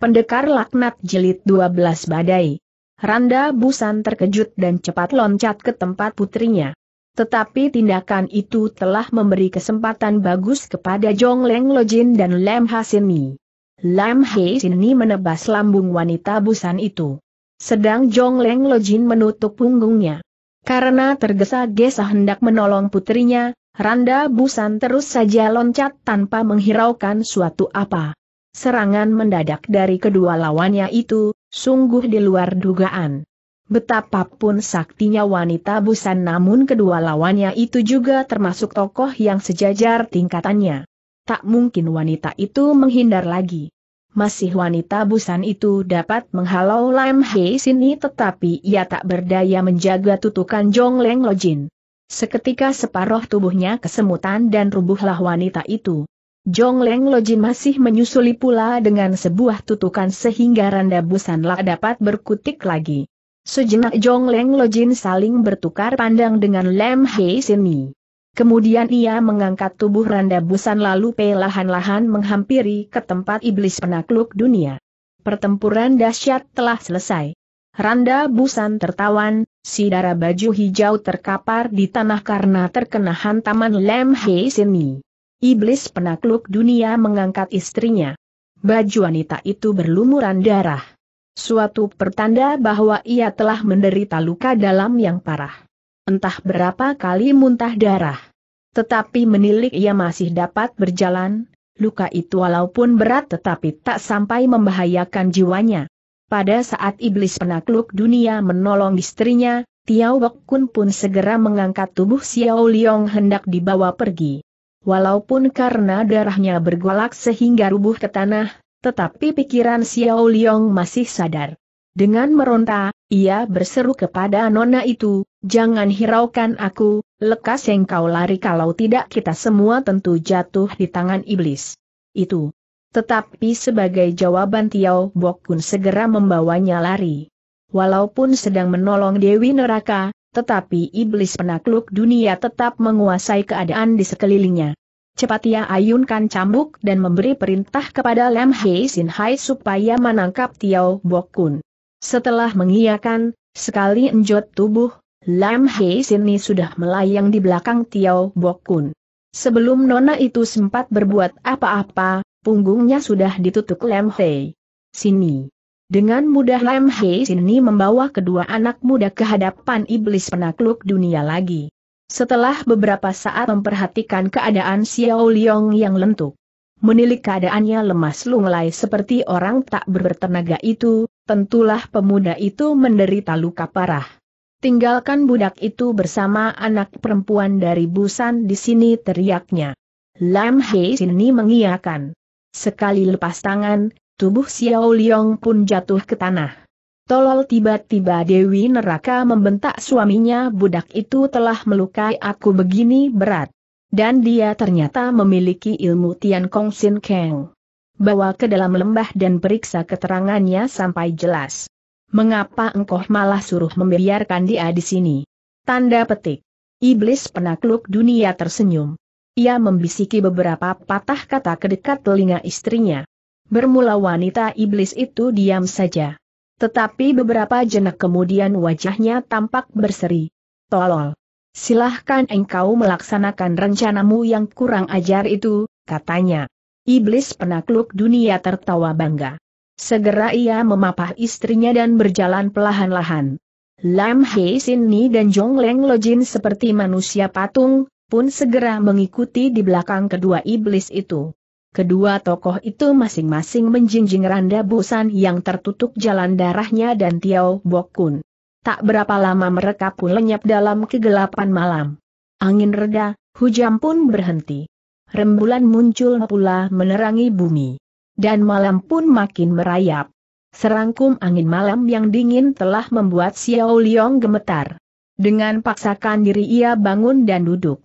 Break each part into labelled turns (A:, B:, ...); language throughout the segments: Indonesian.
A: Pendekar Laknat jelit 12 Badai. Randa Busan terkejut dan cepat loncat ke tempat putrinya. Tetapi tindakan itu telah memberi kesempatan bagus kepada Jong Leng Lojin dan Lam Hasini. Lam Hasini menebas lambung wanita Busan itu. Sedang Jong Leng Lojin menutup punggungnya. Karena tergesa-gesa hendak menolong putrinya, Randa Busan terus saja loncat tanpa menghiraukan suatu apa. Serangan mendadak dari kedua lawannya itu, sungguh di luar dugaan. Betapapun saktinya wanita busan namun kedua lawannya itu juga termasuk tokoh yang sejajar tingkatannya. Tak mungkin wanita itu menghindar lagi. Masih wanita busan itu dapat menghalau Lam Hei Sini tetapi ia tak berdaya menjaga tutukan Jong Leng Lojin. Seketika separuh tubuhnya kesemutan dan rubuhlah wanita itu. Jong Leng Lojin masih menyusuli pula dengan sebuah tutukan sehingga Randa Busanlah dapat berkutik lagi. Sejenak Jong Leng Lojin saling bertukar pandang dengan Lem Hei Sini. Kemudian ia mengangkat tubuh Randa Busan lalu pelahan lahan menghampiri ke tempat iblis penakluk dunia. Pertempuran dahsyat telah selesai. Randa Busan tertawan, si darah baju hijau terkapar di tanah karena terkena hantaman Lem Hei Sini. Iblis penakluk dunia mengangkat istrinya. Baju wanita itu berlumuran darah. Suatu pertanda bahwa ia telah menderita luka dalam yang parah. Entah berapa kali muntah darah. Tetapi menilik ia masih dapat berjalan, luka itu walaupun berat tetapi tak sampai membahayakan jiwanya. Pada saat iblis penakluk dunia menolong istrinya, Tiao Bok Kun pun segera mengangkat tubuh Xiao Liong hendak dibawa pergi. Walaupun karena darahnya bergolak sehingga rubuh ke tanah, tetapi pikiran Xiao Liang masih sadar. Dengan meronta, ia berseru kepada nona itu, jangan hiraukan aku, lekas yang kau lari kalau tidak kita semua tentu jatuh di tangan iblis. Itu. Tetapi sebagai jawaban Tiao Bokun segera membawanya lari. Walaupun sedang menolong Dewi Neraka, tetapi iblis penakluk dunia tetap menguasai keadaan di sekelilingnya. Cepat ia ayunkan cambuk dan memberi perintah kepada Lam Hei Sin Hai supaya menangkap Tiao Bok Kun. Setelah mengiyakan, sekali enjot tubuh, Lam Hei Sin Ni sudah melayang di belakang Tiao Bok Kun. Sebelum nona itu sempat berbuat apa-apa, punggungnya sudah ditutup Lam Hei. Sini. Dengan mudah Lem Hei ini membawa kedua anak muda ke hadapan iblis penakluk dunia lagi. Setelah beberapa saat memperhatikan keadaan Xiao Liong yang lentuk, menilik keadaannya lemas lunglai seperti orang tak bertenaga itu, tentulah pemuda itu menderita luka parah. Tinggalkan budak itu bersama anak perempuan dari Busan di sini teriaknya. Lam Hei ini mengiakan. Sekali lepas tangan, tubuh Xiao Liong pun jatuh ke tanah. Tolol tiba-tiba Dewi Neraka membentak suaminya budak itu telah melukai aku begini berat. Dan dia ternyata memiliki ilmu Tian Kong Sin Kang. Bawa ke dalam lembah dan periksa keterangannya sampai jelas. Mengapa engkau malah suruh membiarkan dia di sini? Tanda petik. Iblis penakluk dunia tersenyum. Ia membisiki beberapa patah kata ke dekat telinga istrinya. Bermula wanita iblis itu diam saja. Tetapi beberapa jenak kemudian wajahnya tampak berseri. Tolol. Silahkan engkau melaksanakan rencanamu yang kurang ajar itu, katanya. Iblis penakluk dunia tertawa bangga. Segera ia memapah istrinya dan berjalan pelahan-lahan. Lam Hei Sin Ni dan Jong Leng Lojin seperti manusia patung, pun segera mengikuti di belakang kedua iblis itu. Kedua tokoh itu masing-masing menjinjing randa busan yang tertutup jalan darahnya dan Tiao Bokun. Tak berapa lama mereka pun lenyap dalam kegelapan malam. Angin reda, hujan pun berhenti. Rembulan muncul pula menerangi bumi. Dan malam pun makin merayap. Serangkum angin malam yang dingin telah membuat Xiao Liong gemetar. Dengan paksakan diri ia bangun dan duduk.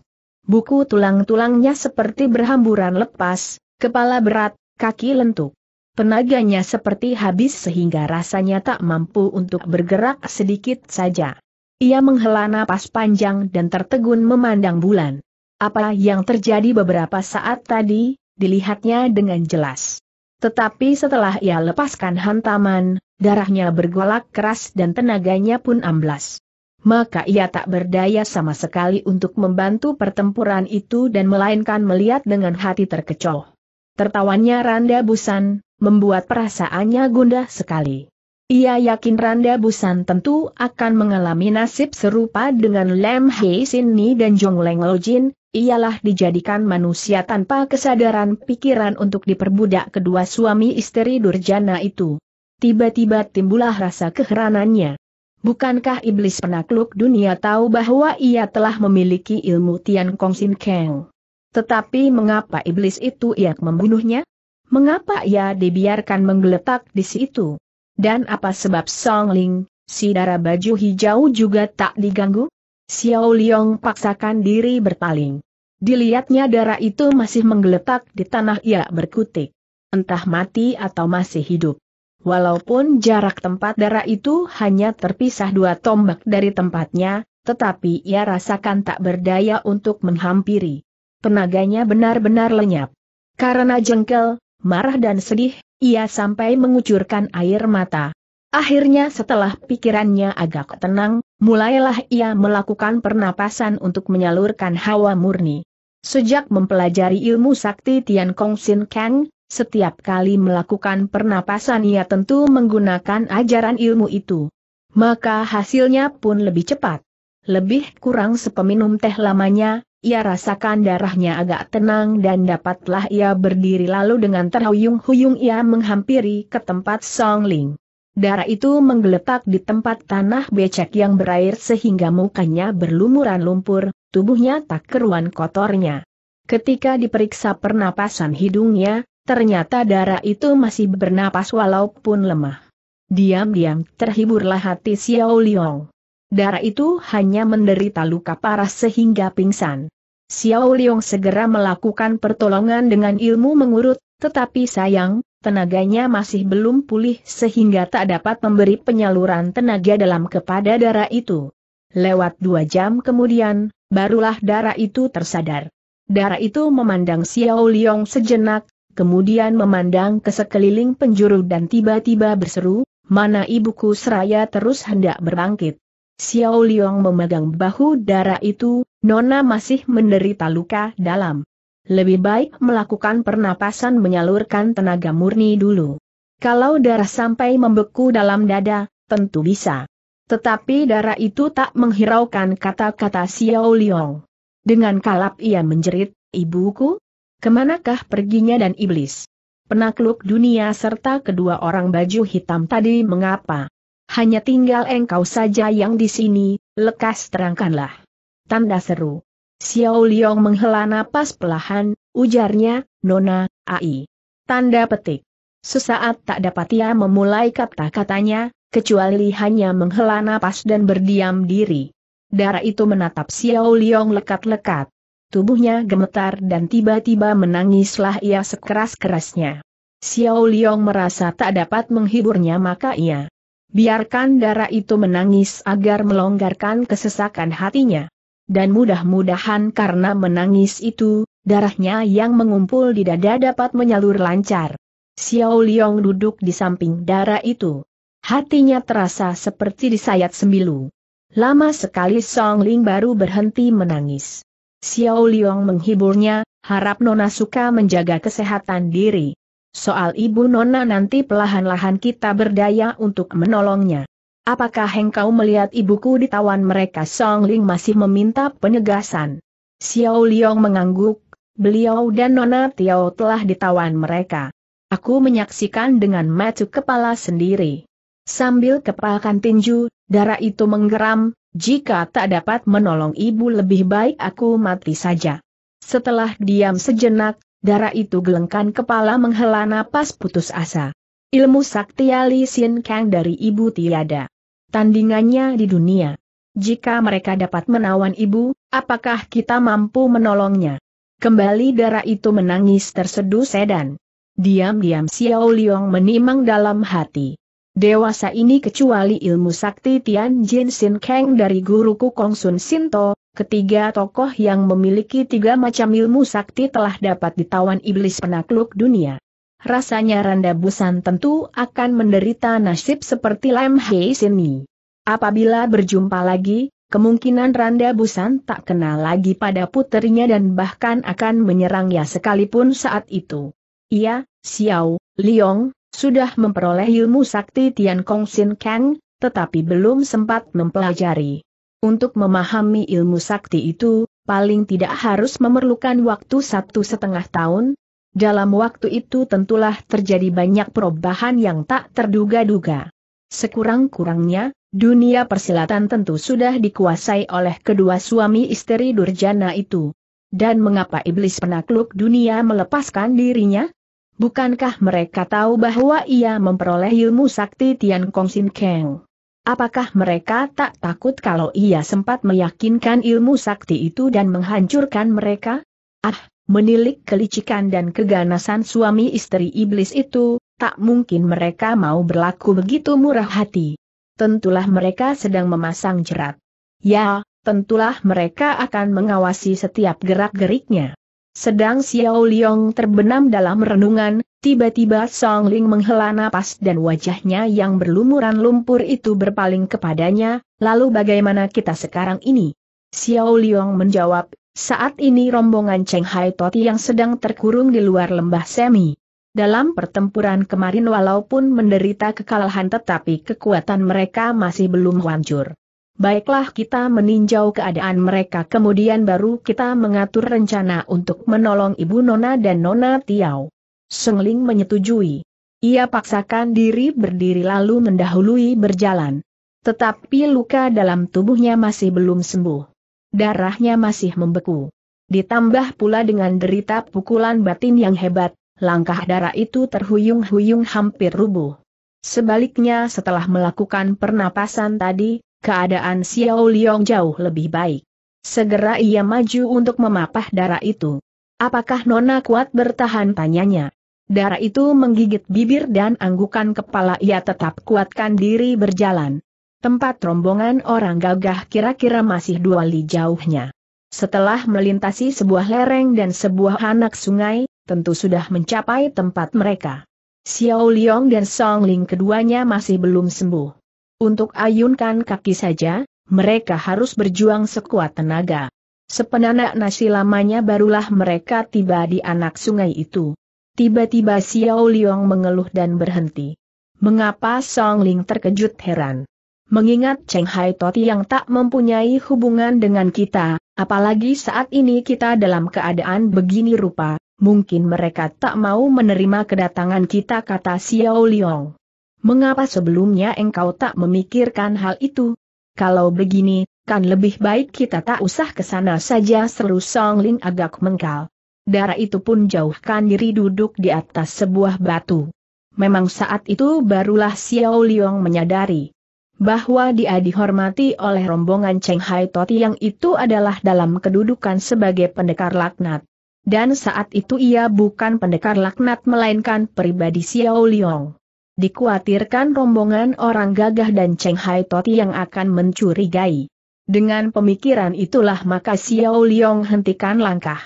A: Buku tulang-tulangnya seperti berhamburan lepas, Kepala berat, kaki lentuk. Tenaganya seperti habis sehingga rasanya tak mampu untuk bergerak sedikit saja. Ia menghela napas panjang dan tertegun memandang bulan. Apa yang terjadi beberapa saat tadi, dilihatnya dengan jelas. Tetapi setelah ia lepaskan hantaman, darahnya bergolak keras dan tenaganya pun amblas. Maka ia tak berdaya sama sekali untuk membantu pertempuran itu dan melainkan melihat dengan hati terkecoh. Tertawanya Randa Busan, membuat perasaannya gundah sekali. Ia yakin Randa Busan tentu akan mengalami nasib serupa dengan Lem Hei Sin Ni dan Jong Leng Lo Jin, ialah dijadikan manusia tanpa kesadaran pikiran untuk diperbudak kedua suami istri Durjana itu. Tiba-tiba timbullah rasa keheranannya. Bukankah iblis penakluk dunia tahu bahwa ia telah memiliki ilmu Tian Kong Sin Keng? Tetapi mengapa iblis itu ia membunuhnya? Mengapa ia dibiarkan menggeletak di situ? Dan apa sebab Song Ling, si darah baju hijau juga tak diganggu? Xiao Liang paksakan diri berpaling. Dilihatnya darah itu masih menggeletak di tanah ia berkutik. Entah mati atau masih hidup. Walaupun jarak tempat darah itu hanya terpisah dua tombak dari tempatnya, tetapi ia rasakan tak berdaya untuk menghampiri. Tenaganya benar-benar lenyap. Karena jengkel, marah dan sedih, ia sampai mengucurkan air mata. Akhirnya setelah pikirannya agak tenang, mulailah ia melakukan pernapasan untuk menyalurkan hawa murni. Sejak mempelajari ilmu sakti Tian Kong Sin Kang, setiap kali melakukan pernapasan ia tentu menggunakan ajaran ilmu itu. Maka hasilnya pun lebih cepat. Lebih kurang sepeminum teh lamanya, ia rasakan darahnya agak tenang dan dapatlah ia berdiri lalu dengan terhuyung-huyung ia menghampiri ke tempat Song Ling. Darah itu menggeletak di tempat tanah becek yang berair sehingga mukanya berlumuran lumpur, tubuhnya tak keruan kotornya. Ketika diperiksa pernapasan hidungnya, ternyata darah itu masih bernapas walaupun lemah. Diam-diam terhiburlah hati Xiao Liang. Darah itu hanya menderita luka parah sehingga pingsan. Xiao Liong segera melakukan pertolongan dengan ilmu mengurut, tetapi sayang, tenaganya masih belum pulih sehingga tak dapat memberi penyaluran tenaga dalam kepada darah itu. Lewat dua jam kemudian, barulah darah itu tersadar. Darah itu memandang Xiao Liong sejenak, kemudian memandang ke sekeliling penjuru dan tiba-tiba berseru, mana ibuku seraya terus hendak berbangkit. Xiao Liang memegang bahu darah itu, Nona masih menderita luka dalam. Lebih baik melakukan pernapasan menyalurkan tenaga murni dulu. Kalau darah sampai membeku dalam dada, tentu bisa. Tetapi darah itu tak menghiraukan kata-kata Xiao Liang. Dengan kalap ia menjerit, Ibuku? Kemanakah perginya dan iblis? Penakluk dunia serta kedua orang baju hitam tadi mengapa? Hanya tinggal engkau saja yang di sini, lekas terangkanlah. Tanda seru. Xiao Liang menghela napas pelahan, ujarnya, Nona, AI. Tanda petik. Sesaat tak dapat ia memulai kata-katanya, kecuali hanya menghela napas dan berdiam diri. Darah itu menatap Xiao Liang lekat-lekat. Tubuhnya gemetar dan tiba-tiba menangislah ia sekeras-kerasnya. Xiao Liang merasa tak dapat menghiburnya maka ia Biarkan darah itu menangis agar melonggarkan kesesakan hatinya. Dan mudah-mudahan karena menangis itu, darahnya yang mengumpul di dada dapat menyalur lancar. Xiao Liang duduk di samping darah itu. Hatinya terasa seperti disayat sembilu. Lama sekali Song Ling baru berhenti menangis. Xiao Liang menghiburnya, harap Nona suka menjaga kesehatan diri. Soal ibu nona nanti pelahan-lahan kita berdaya untuk menolongnya. Apakah engkau melihat ibuku ditawan mereka Song Ling masih meminta penegasan? Xiao Liang mengangguk, beliau dan Nona Tiao telah ditawan mereka. Aku menyaksikan dengan mata kepala sendiri. Sambil kepalkan tinju, darah itu menggeram, jika tak dapat menolong ibu lebih baik aku mati saja. Setelah diam sejenak, Darah itu gelengkan kepala menghela napas putus asa. Ilmu sakti Ali Sin Kang dari ibu tiada. Tandingannya di dunia. Jika mereka dapat menawan ibu, apakah kita mampu menolongnya? Kembali darah itu menangis tersedu sedan. Diam-diam Xiao Liong menimang dalam hati. Dewasa ini kecuali ilmu sakti Tian Jin Sin Kang dari guruku Kong Sun Sinto, Ketiga tokoh yang memiliki tiga macam ilmu sakti telah dapat ditawan iblis penakluk dunia. Rasanya Randa Busan tentu akan menderita nasib seperti Lam Hei Sini. Apabila berjumpa lagi, kemungkinan Randa Busan tak kenal lagi pada puterinya dan bahkan akan menyerangnya sekalipun saat itu. Ia, Xiao, Liong, sudah memperoleh ilmu sakti Tian Kong Sin Kang, tetapi belum sempat mempelajari. Untuk memahami ilmu sakti itu, paling tidak harus memerlukan waktu satu setengah tahun. Dalam waktu itu tentulah terjadi banyak perubahan yang tak terduga-duga. Sekurang-kurangnya, dunia persilatan tentu sudah dikuasai oleh kedua suami istri Durjana itu. Dan mengapa iblis penakluk dunia melepaskan dirinya? Bukankah mereka tahu bahwa ia memperoleh ilmu sakti Tian Kong Sin Kang? Apakah mereka tak takut kalau ia sempat meyakinkan ilmu sakti itu dan menghancurkan mereka? Ah, menilik kelicikan dan keganasan suami istri iblis itu, tak mungkin mereka mau berlaku begitu murah hati. Tentulah mereka sedang memasang jerat. Ya, tentulah mereka akan mengawasi setiap gerak-geriknya. Sedang Xiao Liong terbenam dalam renungan, Tiba-tiba Song Ling menghela napas dan wajahnya yang berlumuran lumpur itu berpaling kepadanya, lalu bagaimana kita sekarang ini? Xiao Liang menjawab, saat ini rombongan Cheng Hai Toti yang sedang terkurung di luar lembah Semi. Dalam pertempuran kemarin walaupun menderita kekalahan tetapi kekuatan mereka masih belum hancur. Baiklah kita meninjau keadaan mereka kemudian baru kita mengatur rencana untuk menolong Ibu Nona dan Nona Tiao. Sengling menyetujui. Ia paksakan diri berdiri lalu mendahului berjalan. Tetapi luka dalam tubuhnya masih belum sembuh. Darahnya masih membeku. Ditambah pula dengan derita pukulan batin yang hebat, langkah darah itu terhuyung-huyung hampir rubuh. Sebaliknya setelah melakukan pernapasan tadi, keadaan Xiao Liang jauh lebih baik. Segera ia maju untuk memapah darah itu. Apakah Nona kuat bertahan tanyanya? Darah itu menggigit bibir dan anggukan kepala ia tetap kuatkan diri berjalan. Tempat rombongan orang gagah kira-kira masih dua li jauhnya. Setelah melintasi sebuah lereng dan sebuah anak sungai, tentu sudah mencapai tempat mereka. Xiao Liang dan Song Ling keduanya masih belum sembuh. Untuk ayunkan kaki saja, mereka harus berjuang sekuat tenaga. Sepenanak nasi lamanya barulah mereka tiba di anak sungai itu. Tiba-tiba Xiao Liang mengeluh dan berhenti. Mengapa Song Ling terkejut heran? Mengingat Cheng Hai Toti yang tak mempunyai hubungan dengan kita, apalagi saat ini kita dalam keadaan begini rupa, mungkin mereka tak mau menerima kedatangan kita kata Xiao Liang. Mengapa sebelumnya engkau tak memikirkan hal itu? Kalau begini, kan lebih baik kita tak usah ke sana saja seru Song Ling agak mengkal darah itu pun jauhkan diri duduk di atas sebuah batu. Memang saat itu barulah Xiao Liang menyadari bahwa dia dihormati oleh rombongan Cheng Hai Toti yang itu adalah dalam kedudukan sebagai pendekar laknat. Dan saat itu ia bukan pendekar laknat melainkan pribadi Xiao Liang. Dikuatirkan rombongan orang gagah dan Cheng Hai Toti yang akan mencurigai. Dengan pemikiran itulah maka Xiao Liang hentikan langkah.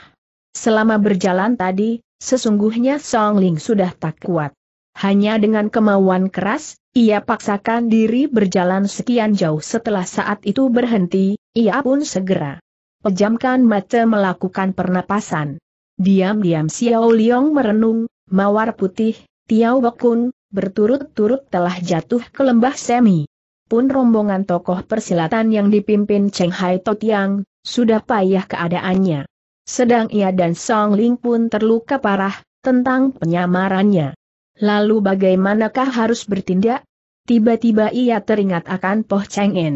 A: Selama berjalan tadi, sesungguhnya Song Ling sudah tak kuat. Hanya dengan kemauan keras, ia paksakan diri berjalan sekian jauh setelah saat itu berhenti, ia pun segera pejamkan mata melakukan pernapasan. Diam-diam Xiao Liang merenung, mawar putih, Tiao Bokun, berturut-turut telah jatuh ke lembah semi. Pun rombongan tokoh persilatan yang dipimpin Cheng Hai Totiang, sudah payah keadaannya. Sedang ia dan Song Ling pun terluka parah, tentang penyamarannya. Lalu bagaimanakah harus bertindak? Tiba-tiba ia teringat akan Poh Cheng En.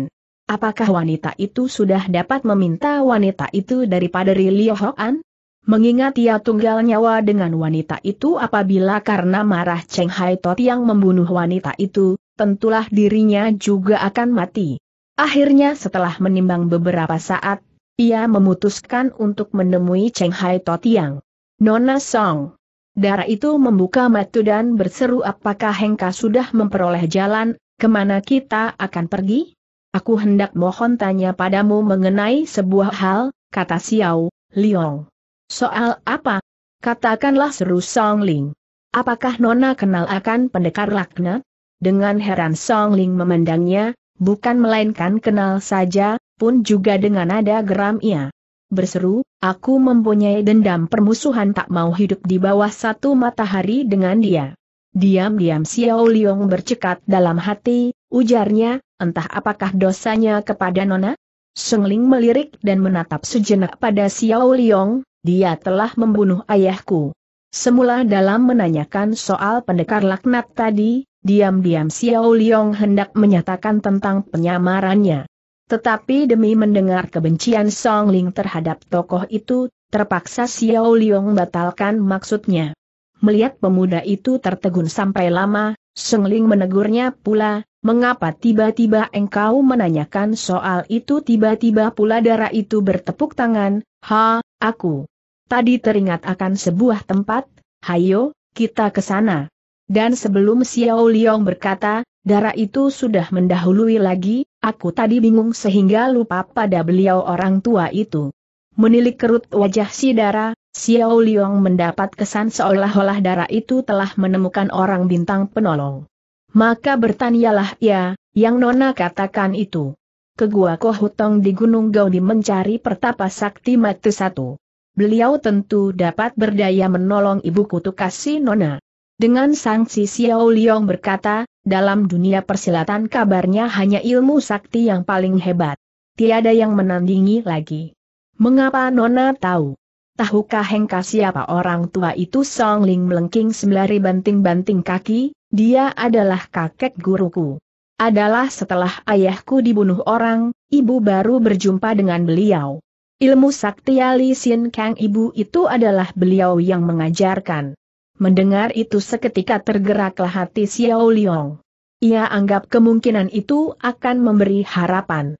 A: Apakah wanita itu sudah dapat meminta wanita itu daripada Rilio An? Mengingat ia tunggal nyawa dengan wanita itu apabila karena marah Cheng Hai Tot yang membunuh wanita itu, tentulah dirinya juga akan mati. Akhirnya setelah menimbang beberapa saat, ia memutuskan untuk menemui Cheng Hai Totiang. Nona Song. Darah itu membuka mata dan berseru apakah Hengka sudah memperoleh jalan, kemana kita akan pergi? Aku hendak mohon tanya padamu mengenai sebuah hal, kata Xiao, Liong. Soal apa? Katakanlah seru Song Ling. Apakah Nona kenal akan pendekar laknat? Dengan heran Song Ling memandangnya, bukan melainkan kenal saja, pun juga dengan nada geram ia. Berseru, aku mempunyai dendam permusuhan tak mau hidup di bawah satu matahari dengan dia. Diam-diam Xiao Liong bercekat dalam hati, ujarnya, entah apakah dosanya kepada Nona? Sengling melirik dan menatap sejenak pada Xiao Liong, dia telah membunuh ayahku. Semula dalam menanyakan soal pendekar laknat tadi, diam-diam Xiao Liong hendak menyatakan tentang penyamarannya. Tetapi demi mendengar kebencian Song Ling terhadap tokoh itu, terpaksa Xiao Liong batalkan maksudnya. Melihat pemuda itu tertegun sampai lama, Song Ling menegurnya pula, mengapa tiba-tiba engkau menanyakan soal itu tiba-tiba pula darah itu bertepuk tangan, ha, aku. Tadi teringat akan sebuah tempat, hayo, kita ke sana. Dan sebelum Xiao Liong berkata, darah itu sudah mendahului lagi, Aku tadi bingung sehingga lupa pada beliau orang tua itu. Menilik kerut wajah si darah, Xiao Liong mendapat kesan seolah-olah darah itu telah menemukan orang bintang penolong. Maka bertanyalah ia, yang Nona katakan itu. Ke Gua Kohutong di Gunung Gaudi mencari pertapa sakti mati satu. Beliau tentu dapat berdaya menolong ibuku tukasi Nona. Dengan sanksi Xiao Liong berkata, dalam dunia persilatan kabarnya hanya ilmu sakti yang paling hebat. Tiada yang menandingi lagi. Mengapa Nona tahu? Tahukah Hengka siapa orang tua itu Song Ling melengking sembari banting-banting kaki, dia adalah kakek guruku. Adalah setelah ayahku dibunuh orang, ibu baru berjumpa dengan beliau. Ilmu sakti Ali Sin Kang ibu itu adalah beliau yang mengajarkan. Mendengar itu seketika tergeraklah hati Xiao Liang. Ia anggap kemungkinan itu akan memberi harapan.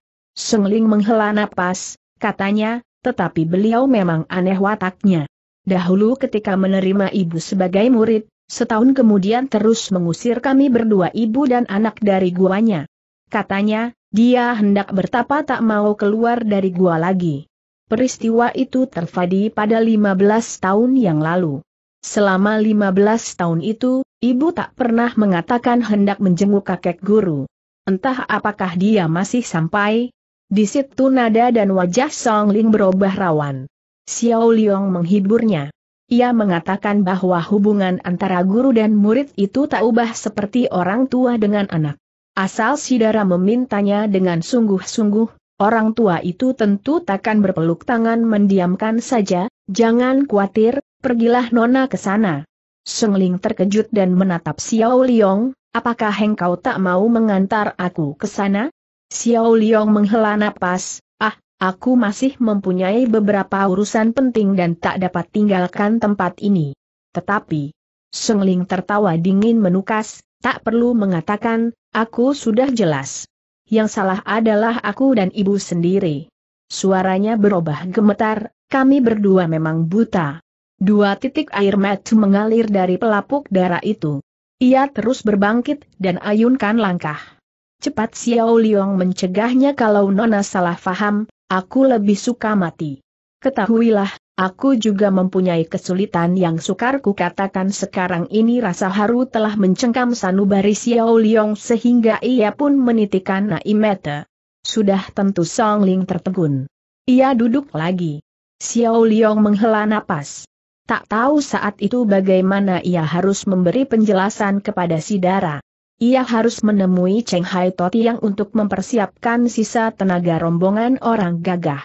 A: Ling menghela napas, katanya, tetapi beliau memang aneh wataknya. Dahulu ketika menerima ibu sebagai murid, setahun kemudian terus mengusir kami berdua ibu dan anak dari guanya. Katanya, dia hendak bertapa tak mau keluar dari gua lagi. Peristiwa itu terjadi pada 15 tahun yang lalu. Selama 15 tahun itu, ibu tak pernah mengatakan hendak menjenguk kakek guru. Entah apakah dia masih sampai. Di situ nada dan wajah Song Ling berubah rawan. Xiao Liang menghiburnya. Ia mengatakan bahwa hubungan antara guru dan murid itu tak ubah seperti orang tua dengan anak. Asal Sidara memintanya dengan sungguh-sungguh, orang tua itu tentu takkan berpeluk tangan mendiamkan saja, jangan khawatir, pergilah Nona ke sana. Sengling Ling terkejut dan menatap Xiao Liong, apakah engkau tak mau mengantar aku ke sana? Xiao Liong menghela napas, ah, aku masih mempunyai beberapa urusan penting dan tak dapat tinggalkan tempat ini. Tetapi, Sengling Ling tertawa dingin menukas, tak perlu mengatakan, aku sudah jelas. Yang salah adalah aku dan ibu sendiri. Suaranya berubah gemetar, kami berdua memang buta. Dua titik air mata mengalir dari pelapuk darah itu. Ia terus berbangkit dan ayunkan langkah. Cepat Xiao Liang mencegahnya kalau Nona salah faham, aku lebih suka mati. Ketahuilah, Aku juga mempunyai kesulitan yang sukar ku katakan sekarang ini rasa haru telah mencengkam sanubari Xiao Liong sehingga ia pun menitikan Naimete. Sudah tentu Song Ling tertegun. Ia duduk lagi. Xiao Liong menghela napas. Tak tahu saat itu bagaimana ia harus memberi penjelasan kepada si Dara. Ia harus menemui Cheng Hai Toti yang untuk mempersiapkan sisa tenaga rombongan orang gagah.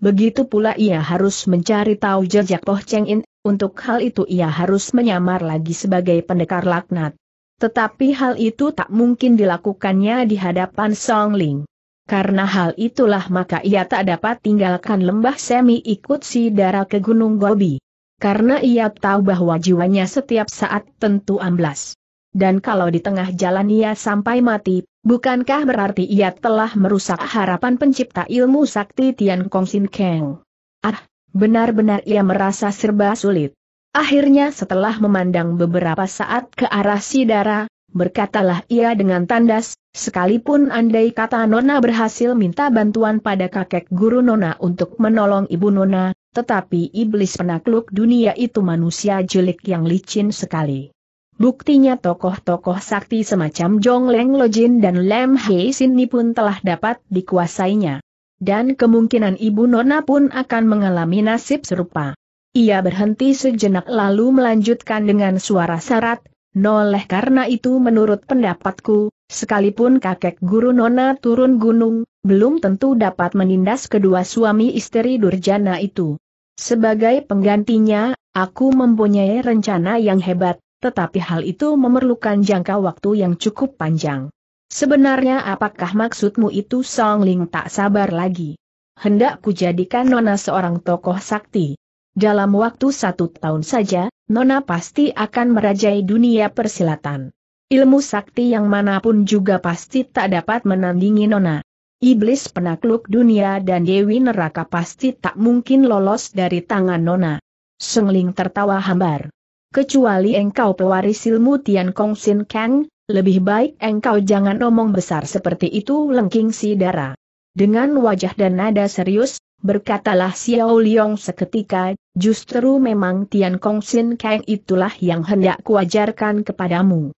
A: Begitu pula ia harus mencari tahu jejak Poh Cheng In, untuk hal itu ia harus menyamar lagi sebagai pendekar laknat. Tetapi hal itu tak mungkin dilakukannya di hadapan Song Ling. Karena hal itulah maka ia tak dapat tinggalkan lembah semi ikut si Dara ke Gunung Gobi. Karena ia tahu bahwa jiwanya setiap saat tentu amblas. Dan kalau di tengah jalan ia sampai mati, bukankah berarti ia telah merusak harapan pencipta ilmu sakti Tian Kong Sin Kang? Ah, benar-benar ia merasa serba sulit. Akhirnya setelah memandang beberapa saat ke arah Sidara, berkatalah ia dengan tandas, sekalipun andai kata Nona berhasil minta bantuan pada kakek guru Nona untuk menolong ibu Nona, tetapi iblis penakluk dunia itu manusia jelek yang licin sekali. Buktinya tokoh-tokoh sakti semacam Jong Leng Lojin dan Lem Hei Sini pun telah dapat dikuasainya. Dan kemungkinan Ibu Nona pun akan mengalami nasib serupa. Ia berhenti sejenak lalu melanjutkan dengan suara syarat, Noleh karena itu menurut pendapatku, sekalipun kakek guru Nona turun gunung, belum tentu dapat menindas kedua suami istri Durjana itu. Sebagai penggantinya, aku mempunyai rencana yang hebat, tetapi hal itu memerlukan jangka waktu yang cukup panjang. Sebenarnya apakah maksudmu itu Song Ling tak sabar lagi? Hendak ku jadikan Nona seorang tokoh sakti. Dalam waktu satu tahun saja, Nona pasti akan merajai dunia persilatan. Ilmu sakti yang manapun juga pasti tak dapat menandingi Nona. Iblis penakluk dunia dan Dewi Neraka pasti tak mungkin lolos dari tangan Nona. Sengling tertawa hambar. Kecuali engkau pewaris ilmu Tian Kong Sin Kang, lebih baik engkau jangan omong besar seperti itu lengking si darah. Dengan wajah dan nada serius, Berkatalah Xiao Liong seketika, justru memang Tian Kong Sin Kang itulah yang hendak kuajarkan kepadamu.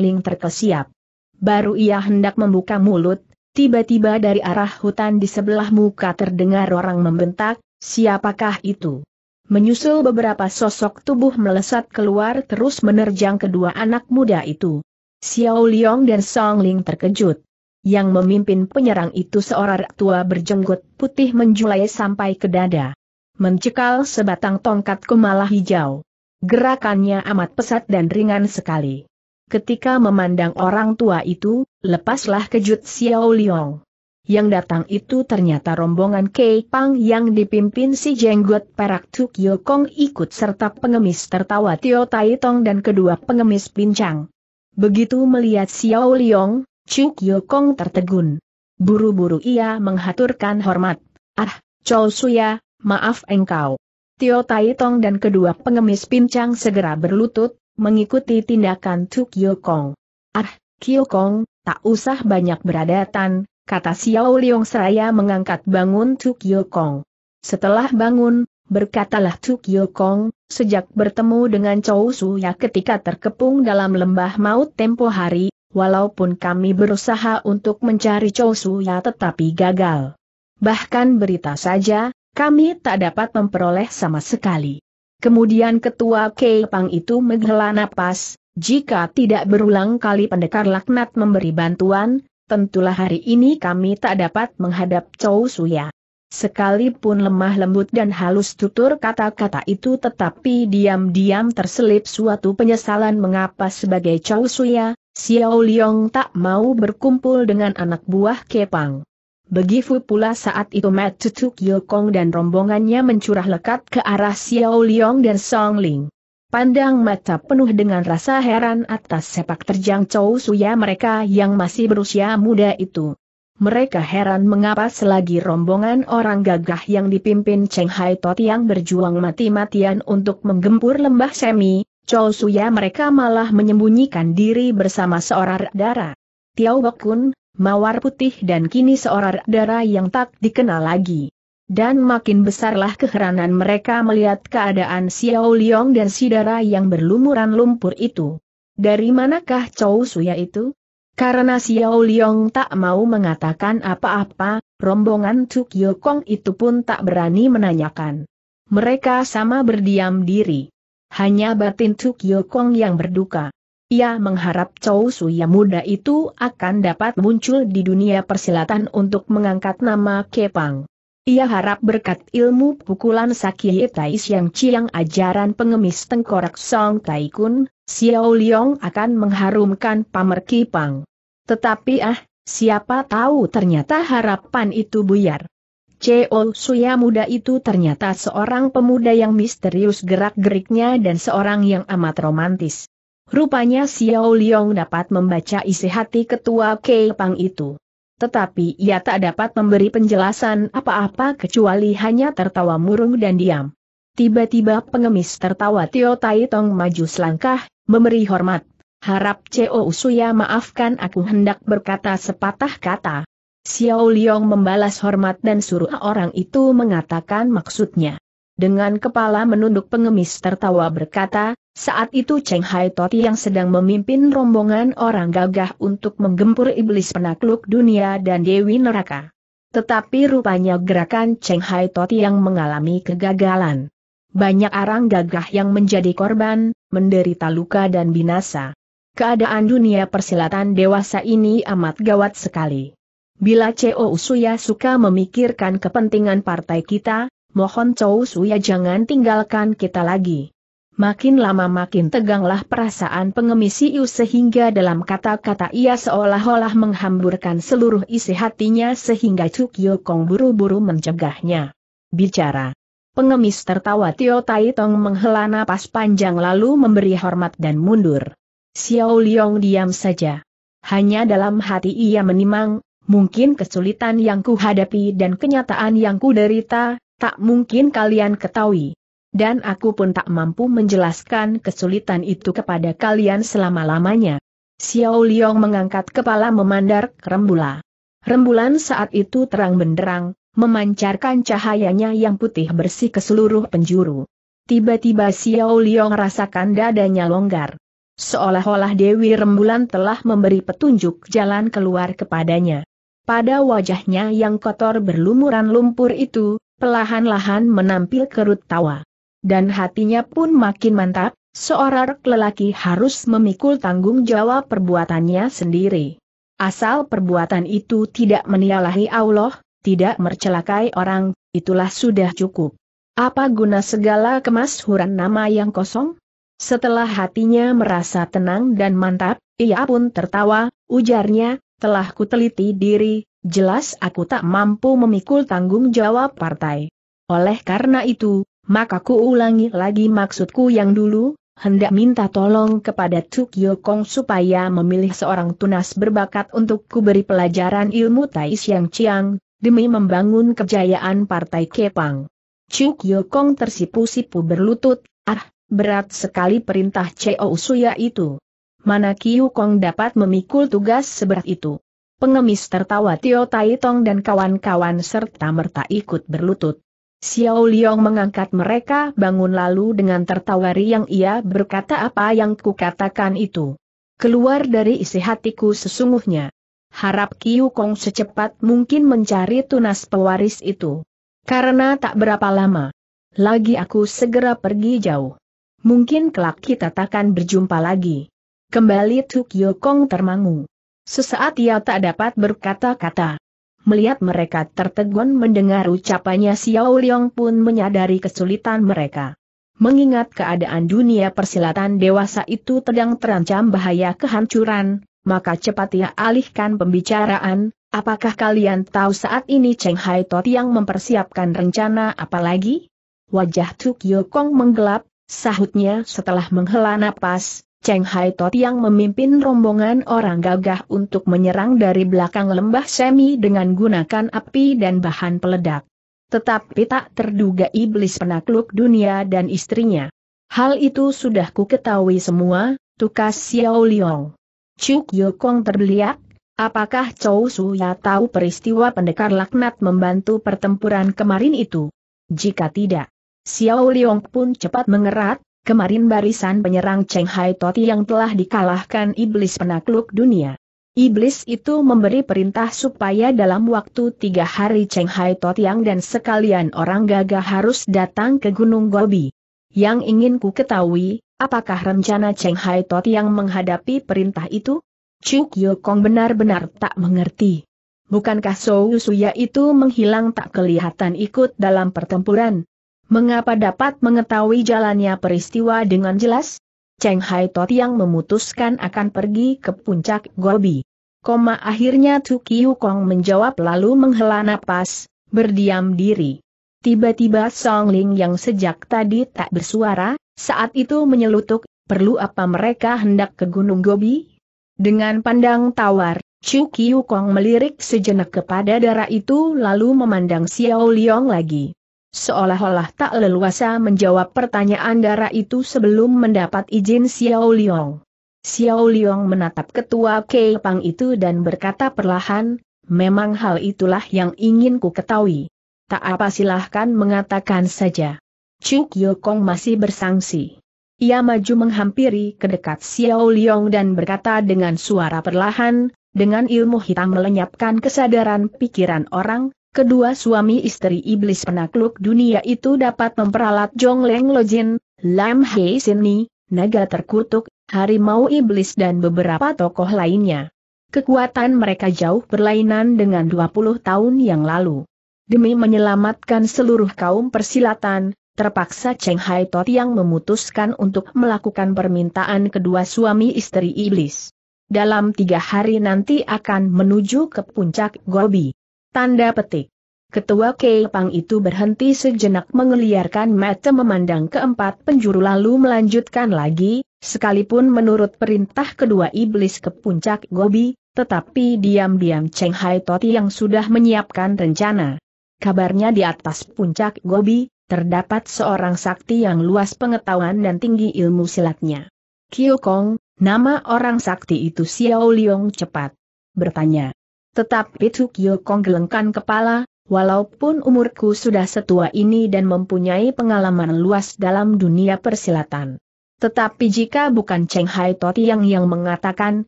A: Ling terkesiap. Baru ia hendak membuka mulut, tiba-tiba dari arah hutan di sebelah muka terdengar orang membentak, siapakah itu? Menyusul beberapa sosok tubuh melesat keluar terus menerjang kedua anak muda itu. Xiao Liong dan Song Ling terkejut. Yang memimpin penyerang itu seorang tua berjenggot putih menjulai sampai ke dada. Mencekal sebatang tongkat kumala hijau. Gerakannya amat pesat dan ringan sekali. Ketika memandang orang tua itu, lepaslah kejut Xiao Liong. Yang datang itu ternyata rombongan Kei Pang yang dipimpin si jenggot perak Tuk Yokong ikut serta pengemis tertawa Tio Tai Tong dan kedua pengemis pincang. Begitu melihat Xiao Liong, Chu Kyokong tertegun. Buru-buru ia menghaturkan hormat. Ah, Chol Suya, maaf engkau. Tio Tai Tong dan kedua pengemis pincang segera berlutut, mengikuti tindakan Chu Kyokong. Ah, Kyokong, tak usah banyak beradatan, kata Xiao Liong seraya mengangkat bangun Chu Kyokong. Setelah bangun, berkatalah Chu Kyokong, sejak bertemu dengan Chou Suya ketika terkepung dalam lembah maut tempo hari, walaupun kami berusaha untuk mencari Chou Suya tetapi gagal. Bahkan berita saja, kami tak dapat memperoleh sama sekali. Kemudian ketua Keipang itu menghela napas, jika tidak berulang kali pendekar laknat memberi bantuan, tentulah hari ini kami tak dapat menghadap Chou Suya. Sekalipun lemah lembut dan halus tutur kata-kata itu tetapi diam-diam terselip suatu penyesalan mengapa sebagai Chou Suya, Xiao Liong tak mau berkumpul dengan anak buah Kepang. Begitu pula saat itu Matt Tutuk Yokong dan rombongannya mencurah lekat ke arah Xiao Liong dan Song Ling. Pandang mata penuh dengan rasa heran atas sepak terjang Chou Suya mereka yang masih berusia muda itu. Mereka heran mengapa selagi rombongan orang gagah yang dipimpin Cheng Hai Tot yang berjuang mati-matian untuk menggempur lembah semi, Chow Suya mereka malah menyembunyikan diri bersama seorang darah. Tiao Bokun, mawar putih dan kini seorang darah yang tak dikenal lagi. Dan makin besarlah keheranan mereka melihat keadaan Xiao Liong dan si dara yang berlumuran lumpur itu. Dari manakah Chow Suya itu? Karena Xiao Liong tak mau mengatakan apa-apa, rombongan Tsuk Kong itu pun tak berani menanyakan. Mereka sama berdiam diri hanya batin Tuk Yokong yang berduka. Ia mengharap Su yang muda itu akan dapat muncul di dunia persilatan untuk mengangkat nama Kepang. Ia harap berkat ilmu pukulan Sakye Tai Siang Chiang ajaran pengemis tengkorak Song Taikun, Xiao Liong akan mengharumkan pamer Kepang. Tetapi ah, siapa tahu ternyata harapan itu buyar. CEO Suya muda itu ternyata seorang pemuda yang misterius gerak-geriknya dan seorang yang amat romantis. Rupanya Xiao Liong dapat membaca isi hati ketua Pang itu. Tetapi ia tak dapat memberi penjelasan apa-apa kecuali hanya tertawa murung dan diam. Tiba-tiba pengemis tertawa Tio Tai Tong maju selangkah, memberi hormat. Harap CEO Suya maafkan aku hendak berkata sepatah kata. Xiao Liang membalas hormat dan suruh orang itu mengatakan maksudnya. Dengan kepala menunduk pengemis tertawa berkata, saat itu Cheng Hai Toti yang sedang memimpin rombongan orang gagah untuk menggempur iblis penakluk dunia dan Dewi Neraka. Tetapi rupanya gerakan Cheng Hai Toti yang mengalami kegagalan. Banyak orang gagah yang menjadi korban, menderita luka dan binasa. Keadaan dunia persilatan dewasa ini amat gawat sekali. Bila CEO Usuya suka memikirkan kepentingan partai kita, mohon Cao Suya jangan tinggalkan kita lagi. Makin lama makin teganglah perasaan pengemis Yu sehingga dalam kata-kata ia seolah-olah menghamburkan seluruh isi hatinya sehingga Chuk Kong buru-buru mencegahnya. Bicara. Pengemis tertawa Tio Tai Tong menghela napas panjang lalu memberi hormat dan mundur. Xiao Liong diam saja. Hanya dalam hati ia menimang, mungkin kesulitan yang kuhadapi dan kenyataan yang kuderita, tak mungkin kalian ketahui. Dan aku pun tak mampu menjelaskan kesulitan itu kepada kalian selama-lamanya. Xiao Liang mengangkat kepala memandar ke Rembula. Rembulan saat itu terang benderang, memancarkan cahayanya yang putih bersih ke seluruh penjuru. Tiba-tiba Xiao Liang rasakan dadanya longgar. Seolah-olah Dewi Rembulan telah memberi petunjuk jalan keluar kepadanya. Pada wajahnya yang kotor berlumuran lumpur itu, pelahan-lahan menampil kerut tawa. Dan hatinya pun makin mantap, seorang lelaki harus memikul tanggung jawab perbuatannya sendiri. Asal perbuatan itu tidak menialahi Allah, tidak mercelakai orang, itulah sudah cukup. Apa guna segala kemasyhuran nama yang kosong? Setelah hatinya merasa tenang dan mantap, ia pun tertawa, ujarnya, telah kuteliti diri, jelas aku tak mampu memikul tanggung jawab partai. Oleh karena itu, maka ku ulangi lagi maksudku yang dulu, hendak minta tolong kepada Tuk Yokong supaya memilih seorang tunas berbakat untuk ku beri pelajaran ilmu Tai Siang Chiang, demi membangun kejayaan Partai Kepang. Tuk Yokong tersipu-sipu berlutut, ah, berat sekali perintah Cheo Suya itu mana Kiu Kong dapat memikul tugas seberat itu. Pengemis tertawa Tio Tai Tong dan kawan-kawan serta merta ikut berlutut. Xiao Liang mengangkat mereka bangun lalu dengan tertawa riang ia berkata apa yang kukatakan itu. Keluar dari isi hatiku sesungguhnya. Harap Kiu Kong secepat mungkin mencari tunas pewaris itu. Karena tak berapa lama. Lagi aku segera pergi jauh. Mungkin kelak kita takkan berjumpa lagi. Kembali Tuk Yokong termangu. Sesaat ia tak dapat berkata-kata. Melihat mereka tertegun mendengar ucapannya Xiao Liang pun menyadari kesulitan mereka. Mengingat keadaan dunia persilatan dewasa itu sedang terancam bahaya kehancuran, maka cepat ia alihkan pembicaraan, apakah kalian tahu saat ini Cheng Hai Tot yang mempersiapkan rencana apa lagi? Wajah Tuk Yokong menggelap, sahutnya setelah menghela napas, Cheng Hai Tot yang memimpin rombongan orang gagah untuk menyerang dari belakang lembah semi dengan gunakan api dan bahan peledak. Tetapi tak terduga iblis penakluk dunia dan istrinya. Hal itu sudah ku ketahui semua, tukas Xiao Liong. Cuk Yokong terbeliak, apakah Chou Su ya tahu peristiwa pendekar laknat membantu pertempuran kemarin itu? Jika tidak, Xiao Liong pun cepat mengerat, Kemarin barisan penyerang Cheng Hai Toti yang telah dikalahkan iblis penakluk dunia. Iblis itu memberi perintah supaya dalam waktu tiga hari Cheng Hai yang dan sekalian orang gagah harus datang ke Gunung Gobi. Yang ingin ku ketahui, apakah rencana Cheng Hai yang menghadapi perintah itu? Cuk Yokong benar-benar tak mengerti. Bukankah Sou Suya itu menghilang tak kelihatan ikut dalam pertempuran? Mengapa dapat mengetahui jalannya peristiwa dengan jelas? Cheng Hai Tot yang memutuskan akan pergi ke puncak Gobi. Koma akhirnya Tuki Hukong menjawab lalu menghela napas, berdiam diri. Tiba-tiba Song Ling yang sejak tadi tak bersuara, saat itu menyelutuk, perlu apa mereka hendak ke Gunung Gobi? Dengan pandang tawar, Chu Kiu Kong melirik sejenak kepada darah itu lalu memandang Xiao Liang lagi seolah-olah tak leluasa menjawab pertanyaan darah itu sebelum mendapat izin Xiao Liang. Xiao Liang menatap ketua Kei Pang itu dan berkata perlahan, memang hal itulah yang ingin ku ketahui. Tak apa silahkan mengatakan saja. Chuk Yokong masih bersangsi. Ia maju menghampiri ke dekat Xiao Liang dan berkata dengan suara perlahan, dengan ilmu hitam melenyapkan kesadaran pikiran orang, kedua suami istri iblis penakluk dunia itu dapat memperalat Jongleng Lojin, Lam Hei Sini, naga terkutuk, harimau iblis dan beberapa tokoh lainnya. Kekuatan mereka jauh berlainan dengan 20 tahun yang lalu. Demi menyelamatkan seluruh kaum persilatan, terpaksa Cheng Hai Tot yang memutuskan untuk melakukan permintaan kedua suami istri iblis. Dalam tiga hari nanti akan menuju ke puncak Gobi. Tanda petik. Ketua Keipang itu berhenti sejenak mengeliarkan mata memandang keempat penjuru lalu melanjutkan lagi, sekalipun menurut perintah kedua iblis ke puncak Gobi, tetapi diam-diam Cheng Hai Toti yang sudah menyiapkan rencana. Kabarnya di atas puncak Gobi, terdapat seorang sakti yang luas pengetahuan dan tinggi ilmu silatnya. Kiu Kong, nama orang sakti itu Xiao Liong cepat. Bertanya, tetapi Tuk Yokong gelengkan kepala, walaupun umurku sudah setua ini dan mempunyai pengalaman luas dalam dunia persilatan. Tetapi jika bukan Cheng Hai Totiang yang mengatakan,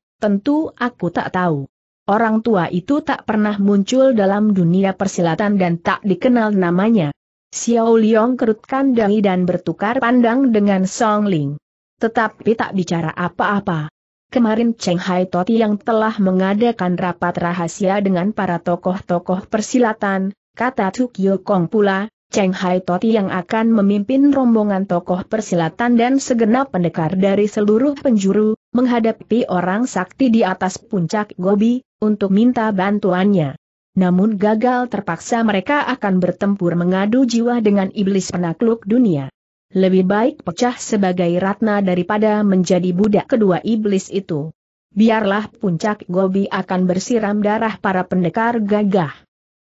A: tentu aku tak tahu. Orang tua itu tak pernah muncul dalam dunia persilatan dan tak dikenal namanya. Xiao Liang kerutkan dahi dan bertukar pandang dengan Song Ling. Tetapi tak bicara apa-apa. Kemarin Cheng Hai Toti yang telah mengadakan rapat rahasia dengan para tokoh-tokoh persilatan, kata Tukyo Kong pula, Cheng Hai Toti yang akan memimpin rombongan tokoh persilatan dan segenap pendekar dari seluruh penjuru, menghadapi orang sakti di atas puncak Gobi, untuk minta bantuannya. Namun gagal terpaksa mereka akan bertempur mengadu jiwa dengan iblis penakluk dunia. Lebih baik pecah sebagai ratna daripada menjadi budak kedua iblis itu. Biarlah puncak Gobi akan bersiram darah para pendekar gagah.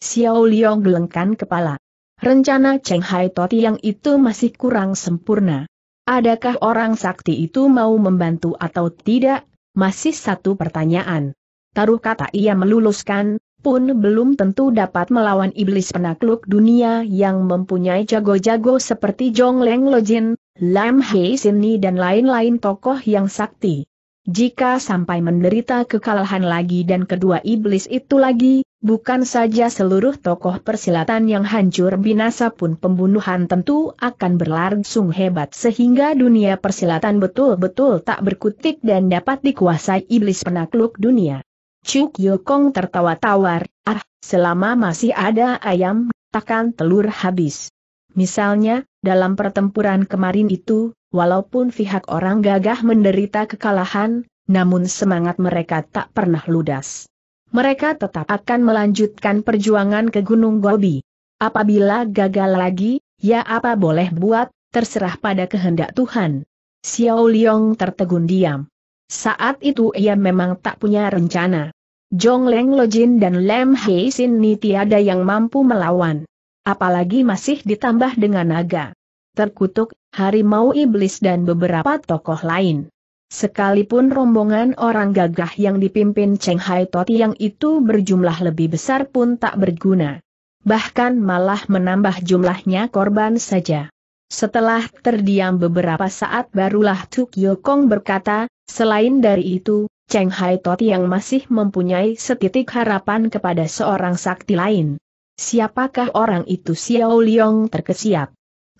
A: Xiao Liang gelengkan kepala. Rencana Cheng Hai Toti yang itu masih kurang sempurna. Adakah orang sakti itu mau membantu atau tidak? Masih satu pertanyaan. Taruh kata ia meluluskan, pun belum tentu dapat melawan iblis penakluk dunia yang mempunyai jago-jago seperti Jong Leng Lojin, Lam Hei Sini dan lain-lain tokoh yang sakti. Jika sampai menderita kekalahan lagi dan kedua iblis itu lagi, bukan saja seluruh tokoh persilatan yang hancur binasa pun pembunuhan tentu akan berlangsung hebat sehingga dunia persilatan betul-betul tak berkutik dan dapat dikuasai iblis penakluk dunia. Cuk Yokong tertawa tawar, ah, selama masih ada ayam, takkan telur habis. Misalnya, dalam pertempuran kemarin itu, walaupun pihak orang gagah menderita kekalahan, namun semangat mereka tak pernah ludas. Mereka tetap akan melanjutkan perjuangan ke Gunung Gobi. Apabila gagal lagi, ya apa boleh buat, terserah pada kehendak Tuhan. Xiao Liong tertegun diam. Saat itu ia memang tak punya rencana. Jong Leng Lojin dan Lem Hei Sin Ni tiada yang mampu melawan. Apalagi masih ditambah dengan naga. Terkutuk, harimau iblis dan beberapa tokoh lain. Sekalipun rombongan orang gagah yang dipimpin Cheng Hai Toti yang itu berjumlah lebih besar pun tak berguna. Bahkan malah menambah jumlahnya korban saja. Setelah terdiam beberapa saat barulah Tuk Yokong berkata, Selain dari itu, Cheng Hai Tot yang masih mempunyai setitik harapan kepada seorang sakti lain. Siapakah orang itu Xiao Liong terkesiap?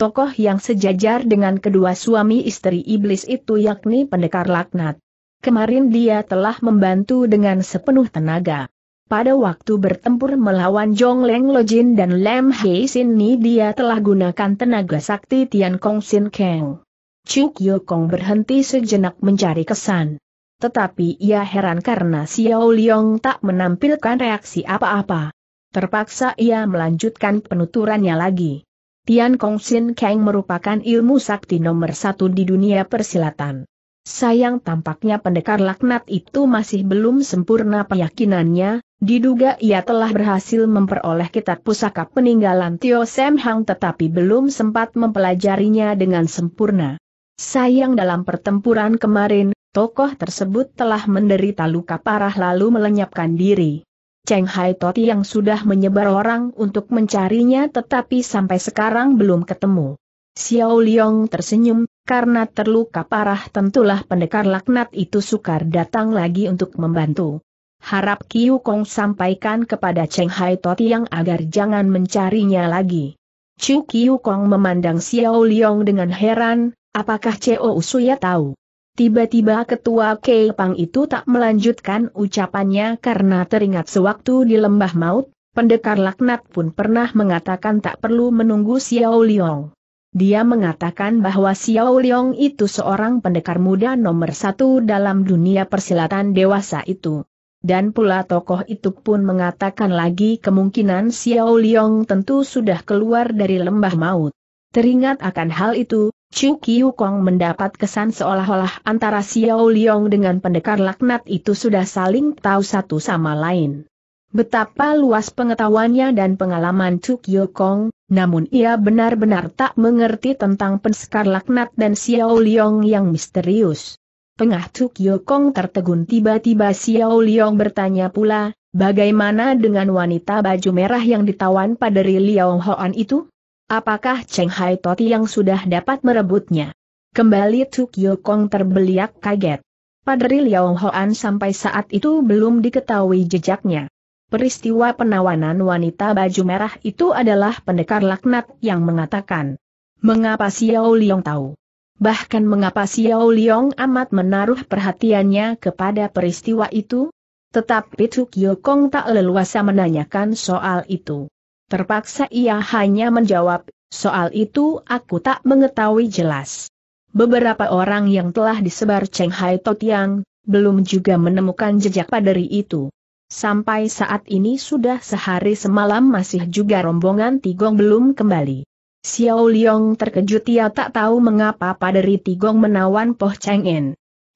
A: Tokoh yang sejajar dengan kedua suami istri iblis itu yakni pendekar laknat. Kemarin dia telah membantu dengan sepenuh tenaga. Pada waktu bertempur melawan Zhong Leng Jin dan Lam Hei Sin ni dia telah gunakan tenaga sakti Tian Kong Sin Kang. Chu Kong berhenti sejenak mencari kesan. Tetapi ia heran karena Xiao Liong tak menampilkan reaksi apa-apa. Terpaksa ia melanjutkan penuturannya lagi. Tian Kong Sin Kang merupakan ilmu sakti nomor satu di dunia persilatan. Sayang tampaknya pendekar laknat itu masih belum sempurna keyakinannya, diduga ia telah berhasil memperoleh kitab pusaka peninggalan Tio Semhang, Hang tetapi belum sempat mempelajarinya dengan sempurna. Sayang dalam pertempuran kemarin, tokoh tersebut telah menderita luka parah lalu melenyapkan diri. Cheng Hai Toti yang sudah menyebar orang untuk mencarinya tetapi sampai sekarang belum ketemu. Xiao Liong tersenyum, karena terluka parah tentulah pendekar laknat itu sukar datang lagi untuk membantu. Harap Kiu Kong sampaikan kepada Cheng Hai Toti yang agar jangan mencarinya lagi. Chu Kiu Kong memandang Xiao Liong dengan heran, Apakah CEO Usuya tahu? Tiba-tiba ketua Kei itu tak melanjutkan ucapannya karena teringat sewaktu di lembah maut, pendekar laknat pun pernah mengatakan tak perlu menunggu Xiao Liong. Dia mengatakan bahwa Xiao Liong itu seorang pendekar muda nomor satu dalam dunia persilatan dewasa itu. Dan pula tokoh itu pun mengatakan lagi kemungkinan Xiao Liong tentu sudah keluar dari lembah maut. Teringat akan hal itu, Chu Kiu Kong mendapat kesan seolah-olah antara Xiao Liong dengan pendekar laknat itu sudah saling tahu satu sama lain. Betapa luas pengetahuannya dan pengalaman Chu Kiu Kong, namun ia benar-benar tak mengerti tentang pendekar laknat dan Xiao Liong yang misterius. Tengah Chu Kiu Kong tertegun tiba-tiba Xiao Liong bertanya pula, bagaimana dengan wanita baju merah yang ditawan pada Ri Liao Hoan itu? Apakah Cheng Hai Toti yang sudah dapat merebutnya? Kembali Tuk Yokong terbeliak kaget. Padri Liao Hoan sampai saat itu belum diketahui jejaknya. Peristiwa penawanan wanita baju merah itu adalah pendekar laknat yang mengatakan. Mengapa Xiao Liong tahu? Bahkan mengapa Xiao Liong amat menaruh perhatiannya kepada peristiwa itu? Tetapi Tuk Yokong tak leluasa menanyakan soal itu. Terpaksa ia hanya menjawab, soal itu aku tak mengetahui jelas. Beberapa orang yang telah disebar Cheng Hai Totiang, belum juga menemukan jejak paderi itu. Sampai saat ini sudah sehari semalam masih juga rombongan Tigong belum kembali. Xiao Liong terkejut ia tak tahu mengapa paderi Tigong menawan Poh Cheng En.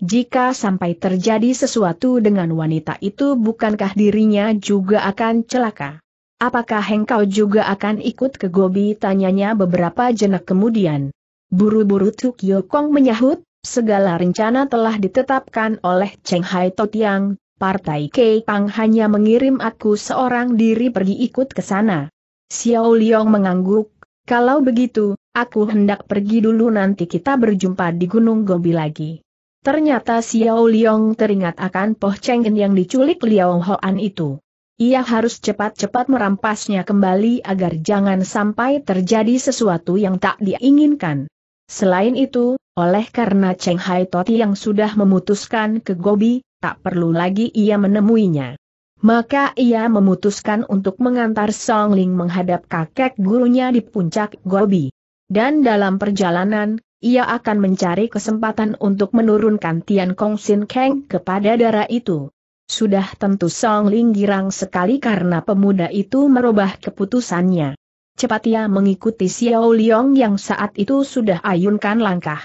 A: Jika sampai terjadi sesuatu dengan wanita itu bukankah dirinya juga akan celaka? Apakah engkau juga akan ikut ke Gobi? Tanyanya beberapa jenak kemudian. Buru-buru Tuk Yokong menyahut, segala rencana telah ditetapkan oleh Cheng Hai Totiang, Partai Kei Pang hanya mengirim aku seorang diri pergi ikut ke sana. Xiao Liong mengangguk, kalau begitu, aku hendak pergi dulu nanti kita berjumpa di Gunung Gobi lagi. Ternyata Xiao Liong teringat akan Poh Cheng yang diculik Liao Hoan itu. Ia harus cepat-cepat merampasnya kembali agar jangan sampai terjadi sesuatu yang tak diinginkan. Selain itu, oleh karena Cheng Hai Toti yang sudah memutuskan ke Gobi, tak perlu lagi ia menemuinya. Maka ia memutuskan untuk mengantar Song Ling menghadap kakek gurunya di puncak Gobi. Dan dalam perjalanan, ia akan mencari kesempatan untuk menurunkan Tian Kong Sin Kang kepada darah itu. Sudah tentu Song Ling girang sekali karena pemuda itu merubah keputusannya. Cepat ia mengikuti Xiao Liang yang saat itu sudah ayunkan langkah.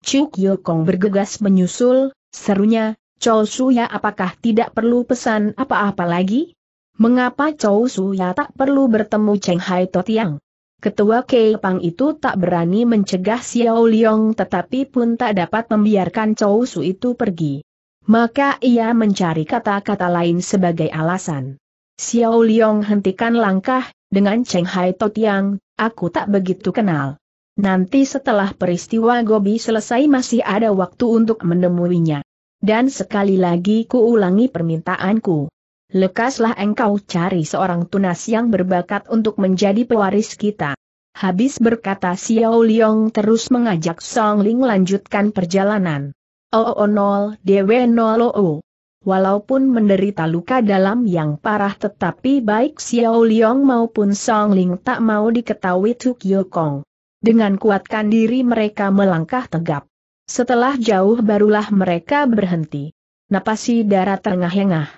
A: Chu Yokong bergegas menyusul, serunya, Su Ya apakah tidak perlu pesan apa-apa lagi? Mengapa Su Ya tak perlu bertemu Cheng Hai Totiang? Ketua Kei Pang itu tak berani mencegah Xiao Liang tetapi pun tak dapat membiarkan Chou Su itu pergi. Maka ia mencari kata-kata lain sebagai alasan. Xiao Liong hentikan langkah, dengan Cheng Hai Tot yang, aku tak begitu kenal. Nanti setelah peristiwa Gobi selesai masih ada waktu untuk menemuinya. Dan sekali lagi kuulangi permintaanku. Lekaslah engkau cari seorang tunas yang berbakat untuk menjadi pewaris kita. Habis berkata Xiao Liong terus mengajak Song Ling lanjutkan perjalanan. OO0 0 oo Walaupun menderita luka dalam yang parah tetapi baik Xiao Liang maupun Song Ling tak mau diketahui Tukyo Kong. Dengan kuatkan diri mereka melangkah tegap. Setelah jauh barulah mereka berhenti. Napasi darah tengah engah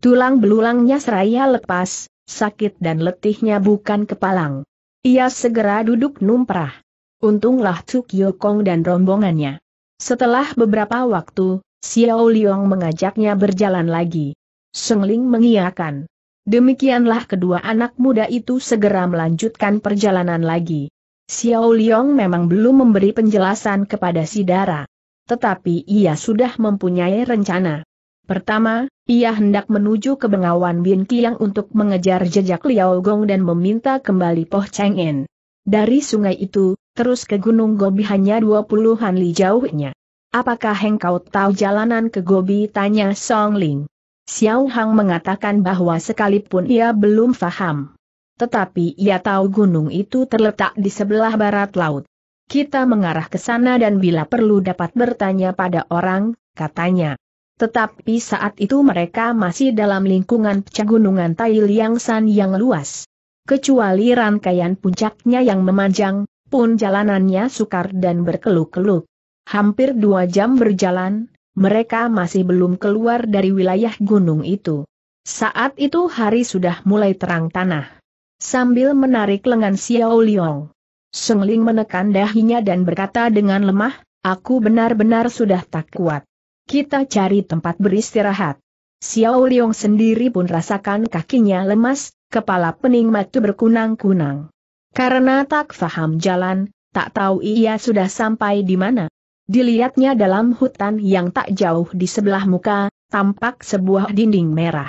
A: Tulang belulangnya seraya lepas, sakit dan letihnya bukan kepalang. Ia segera duduk numprah. Untunglah Tukyo Kong dan rombongannya setelah beberapa waktu, Xiao Liang mengajaknya berjalan lagi. Sengling mengiyakan. Demikianlah kedua anak muda itu segera melanjutkan perjalanan lagi. Xiao Liang memang belum memberi penjelasan kepada si Dara. Tetapi ia sudah mempunyai rencana. Pertama, ia hendak menuju ke Bengawan Bin Kiang untuk mengejar jejak Liao Gong dan meminta kembali Poh Cheng En. Dari sungai itu, terus ke Gunung Gobi hanya dua puluhan li jauhnya. Apakah engkau tahu jalanan ke Gobi? Tanya Song Ling. Xiao Hang mengatakan bahwa sekalipun ia belum faham. Tetapi ia tahu gunung itu terletak di sebelah barat laut. Kita mengarah ke sana dan bila perlu dapat bertanya pada orang, katanya. Tetapi saat itu mereka masih dalam lingkungan pecah gunungan Tai Liang San yang luas kecuali rangkaian puncaknya yang memanjang, pun jalanannya sukar dan berkeluk-keluk. Hampir dua jam berjalan, mereka masih belum keluar dari wilayah gunung itu. Saat itu hari sudah mulai terang tanah. Sambil menarik lengan Xiao Liang, Sengling menekan dahinya dan berkata dengan lemah, aku benar-benar sudah tak kuat. Kita cari tempat beristirahat. Xiao Liong sendiri pun rasakan kakinya lemas, kepala pening mata berkunang-kunang. Karena tak faham jalan, tak tahu ia sudah sampai di mana. Dilihatnya dalam hutan yang tak jauh di sebelah muka, tampak sebuah dinding merah.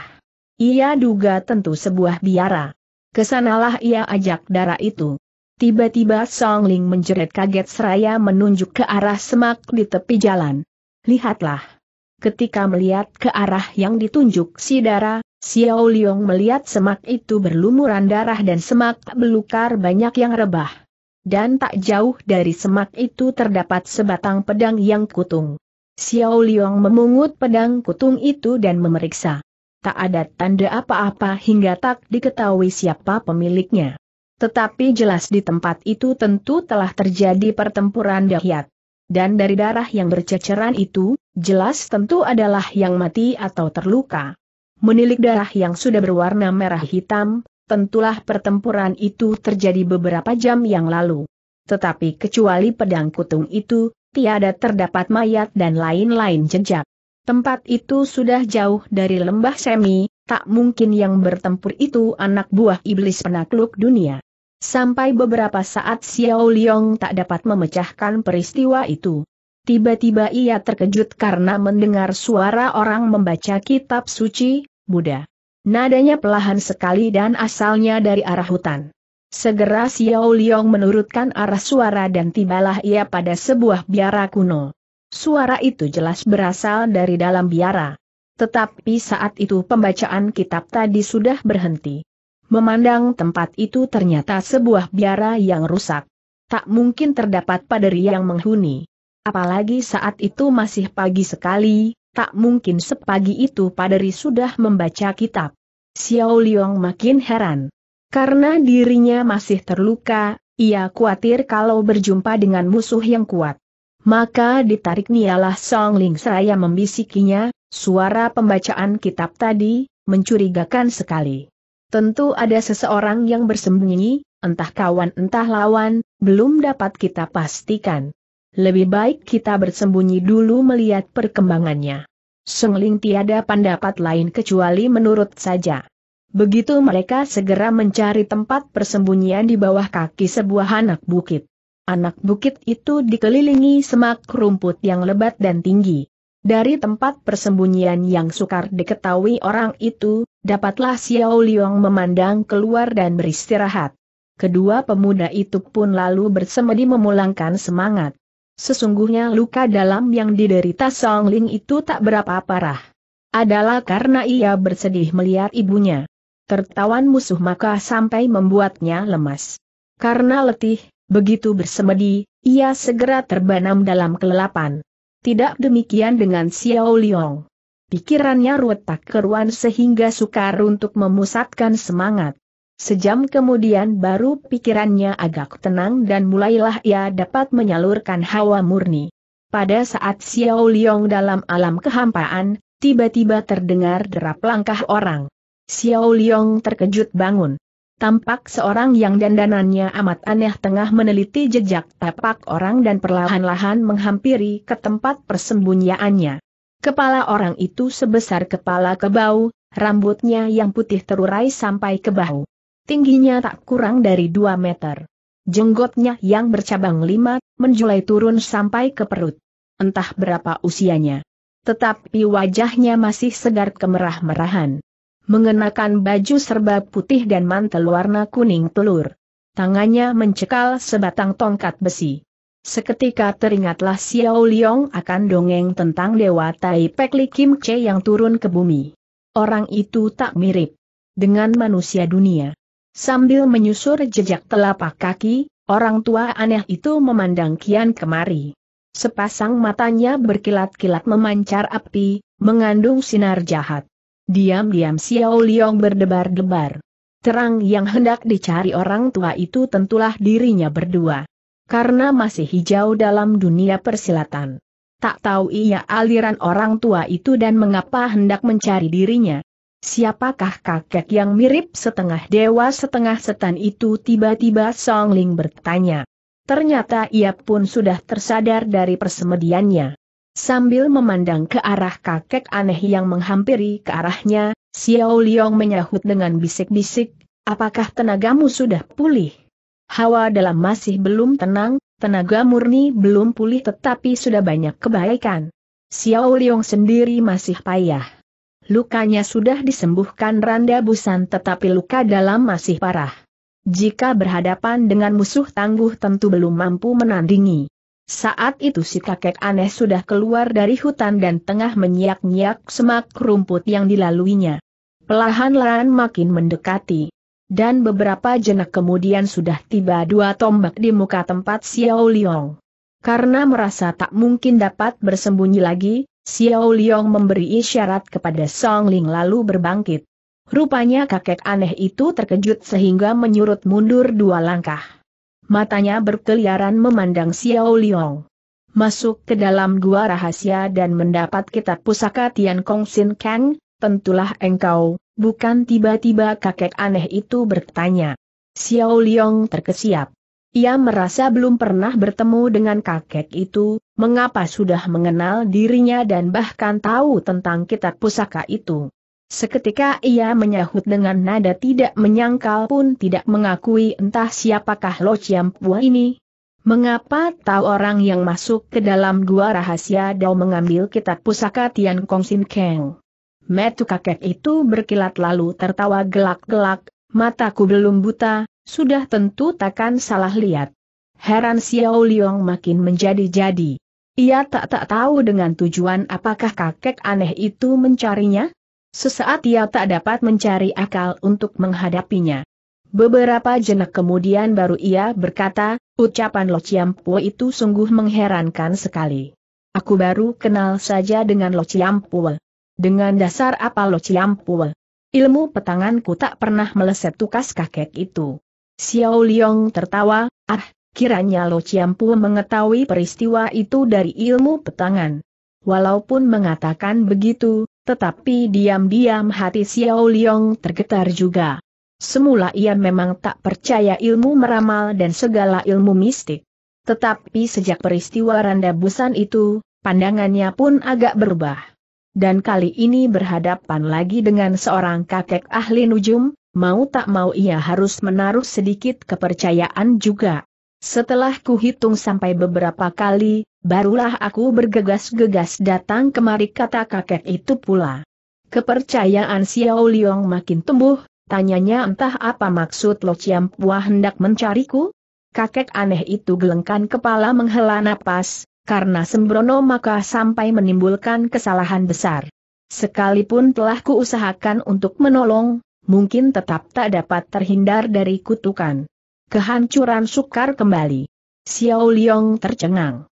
A: Ia duga tentu sebuah biara. Kesanalah ia ajak darah itu. Tiba-tiba Song Ling menjerit kaget seraya menunjuk ke arah semak di tepi jalan. Lihatlah. Ketika melihat ke arah yang ditunjuk si darah, Xiao Liong melihat semak itu berlumuran darah dan semak belukar banyak yang rebah. Dan tak jauh dari semak itu terdapat sebatang pedang yang kutung. Xiao Liong memungut pedang kutung itu dan memeriksa. Tak ada tanda apa-apa hingga tak diketahui siapa pemiliknya. Tetapi jelas di tempat itu tentu telah terjadi pertempuran dahsyat. Dan dari darah yang berceceran itu, jelas tentu adalah yang mati atau terluka. Menilik darah yang sudah berwarna merah hitam, tentulah pertempuran itu terjadi beberapa jam yang lalu. Tetapi kecuali pedang kutung itu, tiada terdapat mayat dan lain-lain jejak. Tempat itu sudah jauh dari lembah semi, tak mungkin yang bertempur itu anak buah iblis penakluk dunia. Sampai beberapa saat Xiao Liong tak dapat memecahkan peristiwa itu. Tiba-tiba ia terkejut karena mendengar suara orang membaca kitab suci, Buddha. Nadanya pelahan sekali dan asalnya dari arah hutan. Segera Xiao Liang menurutkan arah suara dan tibalah ia pada sebuah biara kuno. Suara itu jelas berasal dari dalam biara. Tetapi saat itu pembacaan kitab tadi sudah berhenti. Memandang tempat itu ternyata sebuah biara yang rusak. Tak mungkin terdapat paderi yang menghuni. Apalagi saat itu masih pagi sekali, tak mungkin sepagi itu Paderi sudah membaca kitab. Xiao Liang makin heran. Karena dirinya masih terluka, ia khawatir kalau berjumpa dengan musuh yang kuat. Maka ditarik nialah Song Ling seraya membisikinya, suara pembacaan kitab tadi, mencurigakan sekali. Tentu ada seseorang yang bersembunyi, entah kawan entah lawan, belum dapat kita pastikan lebih baik kita bersembunyi dulu melihat perkembangannya. Sengling tiada pendapat lain kecuali menurut saja. Begitu mereka segera mencari tempat persembunyian di bawah kaki sebuah anak bukit. Anak bukit itu dikelilingi semak rumput yang lebat dan tinggi. Dari tempat persembunyian yang sukar diketahui orang itu, dapatlah Xiao Liang memandang keluar dan beristirahat. Kedua pemuda itu pun lalu bersemedi memulangkan semangat. Sesungguhnya luka dalam yang diderita Song Ling itu tak berapa parah. Adalah karena ia bersedih melihat ibunya. Tertawan musuh maka sampai membuatnya lemas. Karena letih, begitu bersemedi, ia segera terbanam dalam kelelapan. Tidak demikian dengan Xiao Liang. Pikirannya retak keruan sehingga sukar untuk memusatkan semangat. Sejam kemudian baru pikirannya agak tenang dan mulailah ia dapat menyalurkan hawa murni. Pada saat Xiao Liong dalam alam kehampaan, tiba-tiba terdengar derap langkah orang. Xiao Liong terkejut bangun. Tampak seorang yang dandanannya amat aneh tengah meneliti jejak tapak orang dan perlahan-lahan menghampiri ke tempat persembunyiannya. Kepala orang itu sebesar kepala kebau, rambutnya yang putih terurai sampai ke bahu. Tingginya tak kurang dari 2 meter. Jenggotnya yang bercabang lima, menjulai turun sampai ke perut. Entah berapa usianya. Tetapi wajahnya masih segar kemerah-merahan. Mengenakan baju serba putih dan mantel warna kuning telur. Tangannya mencekal sebatang tongkat besi. Seketika teringatlah Xiao Liong akan dongeng tentang Dewa Tai Pek Li Kim Che yang turun ke bumi. Orang itu tak mirip dengan manusia dunia. Sambil menyusur jejak telapak kaki, orang tua aneh itu memandang kian kemari. Sepasang matanya berkilat-kilat memancar api, mengandung sinar jahat. Diam-diam Xiao Liang berdebar-debar. Terang yang hendak dicari orang tua itu tentulah dirinya berdua. Karena masih hijau dalam dunia persilatan. Tak tahu ia aliran orang tua itu dan mengapa hendak mencari dirinya. Siapakah kakek yang mirip setengah dewa setengah setan itu tiba-tiba Song Ling bertanya. Ternyata ia pun sudah tersadar dari persemediannya. Sambil memandang ke arah kakek aneh yang menghampiri ke arahnya, Xiao Liong menyahut dengan bisik-bisik, apakah tenagamu sudah pulih? Hawa dalam masih belum tenang, tenaga murni belum pulih tetapi sudah banyak kebaikan. Xiao Liong sendiri masih payah. Lukanya sudah disembuhkan Randa Busan tetapi luka dalam masih parah. Jika berhadapan dengan musuh tangguh tentu belum mampu menandingi. Saat itu si kakek aneh sudah keluar dari hutan dan tengah menyiak-nyiak semak rumput yang dilaluinya. Pelahan-lahan makin mendekati. Dan beberapa jenak kemudian sudah tiba dua tombak di muka tempat Xiao Liang. Karena merasa tak mungkin dapat bersembunyi lagi, Xiao Liang memberi isyarat kepada Song Ling lalu berbangkit. Rupanya kakek aneh itu terkejut sehingga menyurut mundur dua langkah. Matanya berkeliaran memandang Xiao Liang. Masuk ke dalam gua rahasia dan mendapat kitab pusaka Tian Kong Sin Kang, tentulah engkau, bukan tiba-tiba kakek aneh itu bertanya. Xiao Liang terkesiap. Ia merasa belum pernah bertemu dengan kakek itu, mengapa sudah mengenal dirinya dan bahkan tahu tentang kitab pusaka itu. Seketika ia menyahut dengan nada tidak menyangkal pun tidak mengakui entah siapakah Lo Chiampua ini. Mengapa tahu orang yang masuk ke dalam gua rahasia Dao mengambil kitab pusaka Tian Kong Sin Keng? Metu kakek itu berkilat lalu tertawa gelak-gelak, mataku belum buta, sudah tentu takkan salah lihat. Heran Xiao Liang makin menjadi-jadi. Ia tak tak tahu dengan tujuan apakah kakek aneh itu mencarinya? Sesaat ia tak dapat mencari akal untuk menghadapinya. Beberapa jenak kemudian baru ia berkata, ucapan Lo Chiampuo itu sungguh mengherankan sekali. Aku baru kenal saja dengan Lo Chiampuo. Dengan dasar apa Lo Chiampuo? Ilmu petanganku tak pernah meleset tukas kakek itu. Xiao Liang tertawa, ah, kiranya Lo Chiampu mengetahui peristiwa itu dari ilmu petangan. Walaupun mengatakan begitu, tetapi diam-diam hati Xiao Liang tergetar juga. Semula ia memang tak percaya ilmu meramal dan segala ilmu mistik. Tetapi sejak peristiwa Randa Busan itu, pandangannya pun agak berubah. Dan kali ini berhadapan lagi dengan seorang kakek ahli nujum, mau tak mau ia harus menaruh sedikit kepercayaan juga. Setelah kuhitung sampai beberapa kali, barulah aku bergegas-gegas datang kemari kata kakek itu pula. Kepercayaan Xiao Liong makin tumbuh, tanyanya entah apa maksud Lo Chiam Pua hendak mencariku? Kakek aneh itu gelengkan kepala menghela napas, karena sembrono maka sampai menimbulkan kesalahan besar. Sekalipun telah kuusahakan untuk menolong, mungkin tetap tak dapat terhindar dari kutukan. Kehancuran sukar kembali. Xiao Liong tercengang.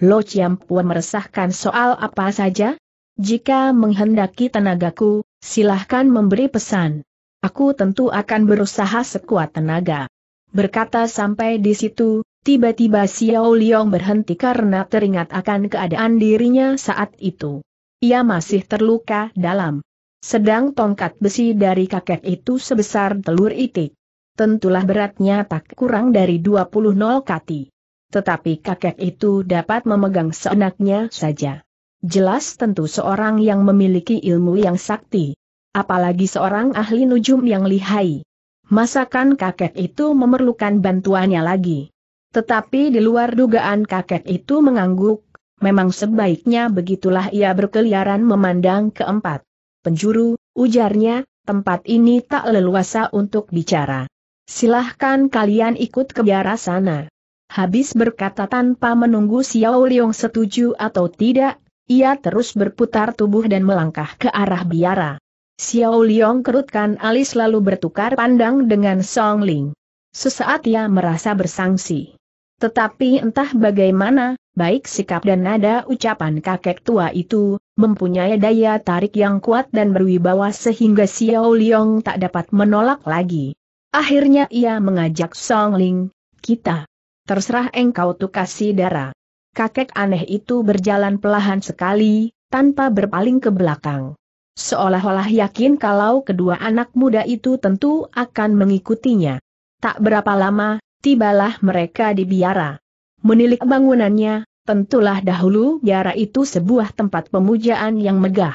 A: Lo Chiampua meresahkan soal apa saja? Jika menghendaki tenagaku, silahkan memberi pesan. Aku tentu akan berusaha sekuat tenaga. Berkata sampai di situ, tiba-tiba Xiao Liong berhenti karena teringat akan keadaan dirinya saat itu. Ia masih terluka dalam. Sedang tongkat besi dari kakek itu sebesar telur itik. Tentulah beratnya tak kurang dari 20 nol kati. Tetapi kakek itu dapat memegang seenaknya saja. Jelas tentu seorang yang memiliki ilmu yang sakti. Apalagi seorang ahli nujum yang lihai. Masakan kakek itu memerlukan bantuannya lagi. Tetapi di luar dugaan kakek itu mengangguk, memang sebaiknya begitulah ia berkeliaran memandang keempat penjuru, ujarnya, tempat ini tak leluasa untuk bicara. Silahkan kalian ikut ke biara sana. Habis berkata tanpa menunggu Xiao Liong setuju atau tidak, ia terus berputar tubuh dan melangkah ke arah biara. Xiao Liong kerutkan alis lalu bertukar pandang dengan Song Ling. Sesaat ia merasa bersangsi. Tetapi entah bagaimana, baik sikap dan nada ucapan kakek tua itu, mempunyai daya tarik yang kuat dan berwibawa sehingga Xiao Liong tak dapat menolak lagi. Akhirnya ia mengajak Song Ling, kita. Terserah engkau tuh kasih darah. Kakek aneh itu berjalan pelahan sekali, tanpa berpaling ke belakang. Seolah-olah yakin kalau kedua anak muda itu tentu akan mengikutinya. Tak berapa lama, tibalah mereka di biara. Menilik bangunannya, Tentulah dahulu biara itu sebuah tempat pemujaan yang megah.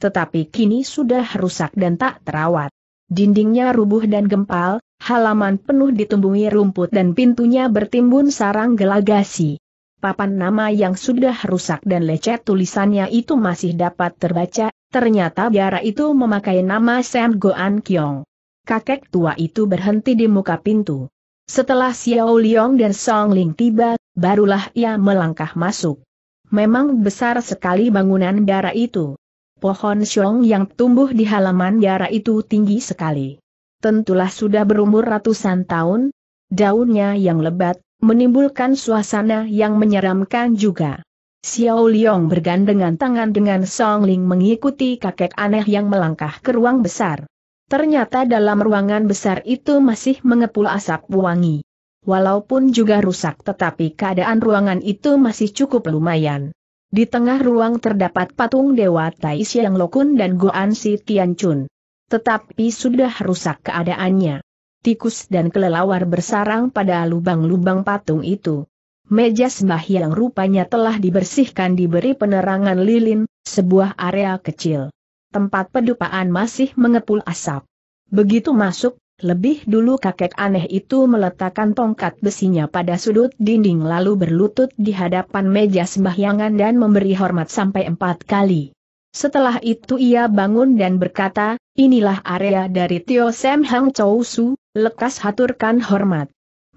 A: Tetapi kini sudah rusak dan tak terawat. Dindingnya rubuh dan gempal, halaman penuh ditumbuhi rumput dan pintunya bertimbun sarang gelagasi. Papan nama yang sudah rusak dan lecet tulisannya itu masih dapat terbaca, ternyata biara itu memakai nama Sam Goan Kyong. Kakek tua itu berhenti di muka pintu. Setelah Xiao Liang dan Song Ling tiba, barulah ia melangkah masuk. Memang besar sekali bangunan biara itu. Pohon siong yang tumbuh di halaman biara itu tinggi sekali. Tentulah sudah berumur ratusan tahun. Daunnya yang lebat, menimbulkan suasana yang menyeramkan juga. Xiao Liang bergandengan tangan dengan Song Ling mengikuti kakek aneh yang melangkah ke ruang besar. Ternyata dalam ruangan besar itu masih mengepul asap wangi. Walaupun juga rusak tetapi keadaan ruangan itu masih cukup lumayan. Di tengah ruang terdapat patung Dewa Tai yang Lokun dan Goan Si Tianchun. Tetapi sudah rusak keadaannya. Tikus dan kelelawar bersarang pada lubang-lubang patung itu. Meja sembah yang rupanya telah dibersihkan diberi penerangan lilin, sebuah area kecil tempat pedupaan masih mengepul asap. Begitu masuk, lebih dulu kakek aneh itu meletakkan tongkat besinya pada sudut dinding lalu berlutut di hadapan meja sembahyangan dan memberi hormat sampai empat kali. Setelah itu ia bangun dan berkata, inilah area dari Tio Sam Hang Chou Su, lekas haturkan hormat.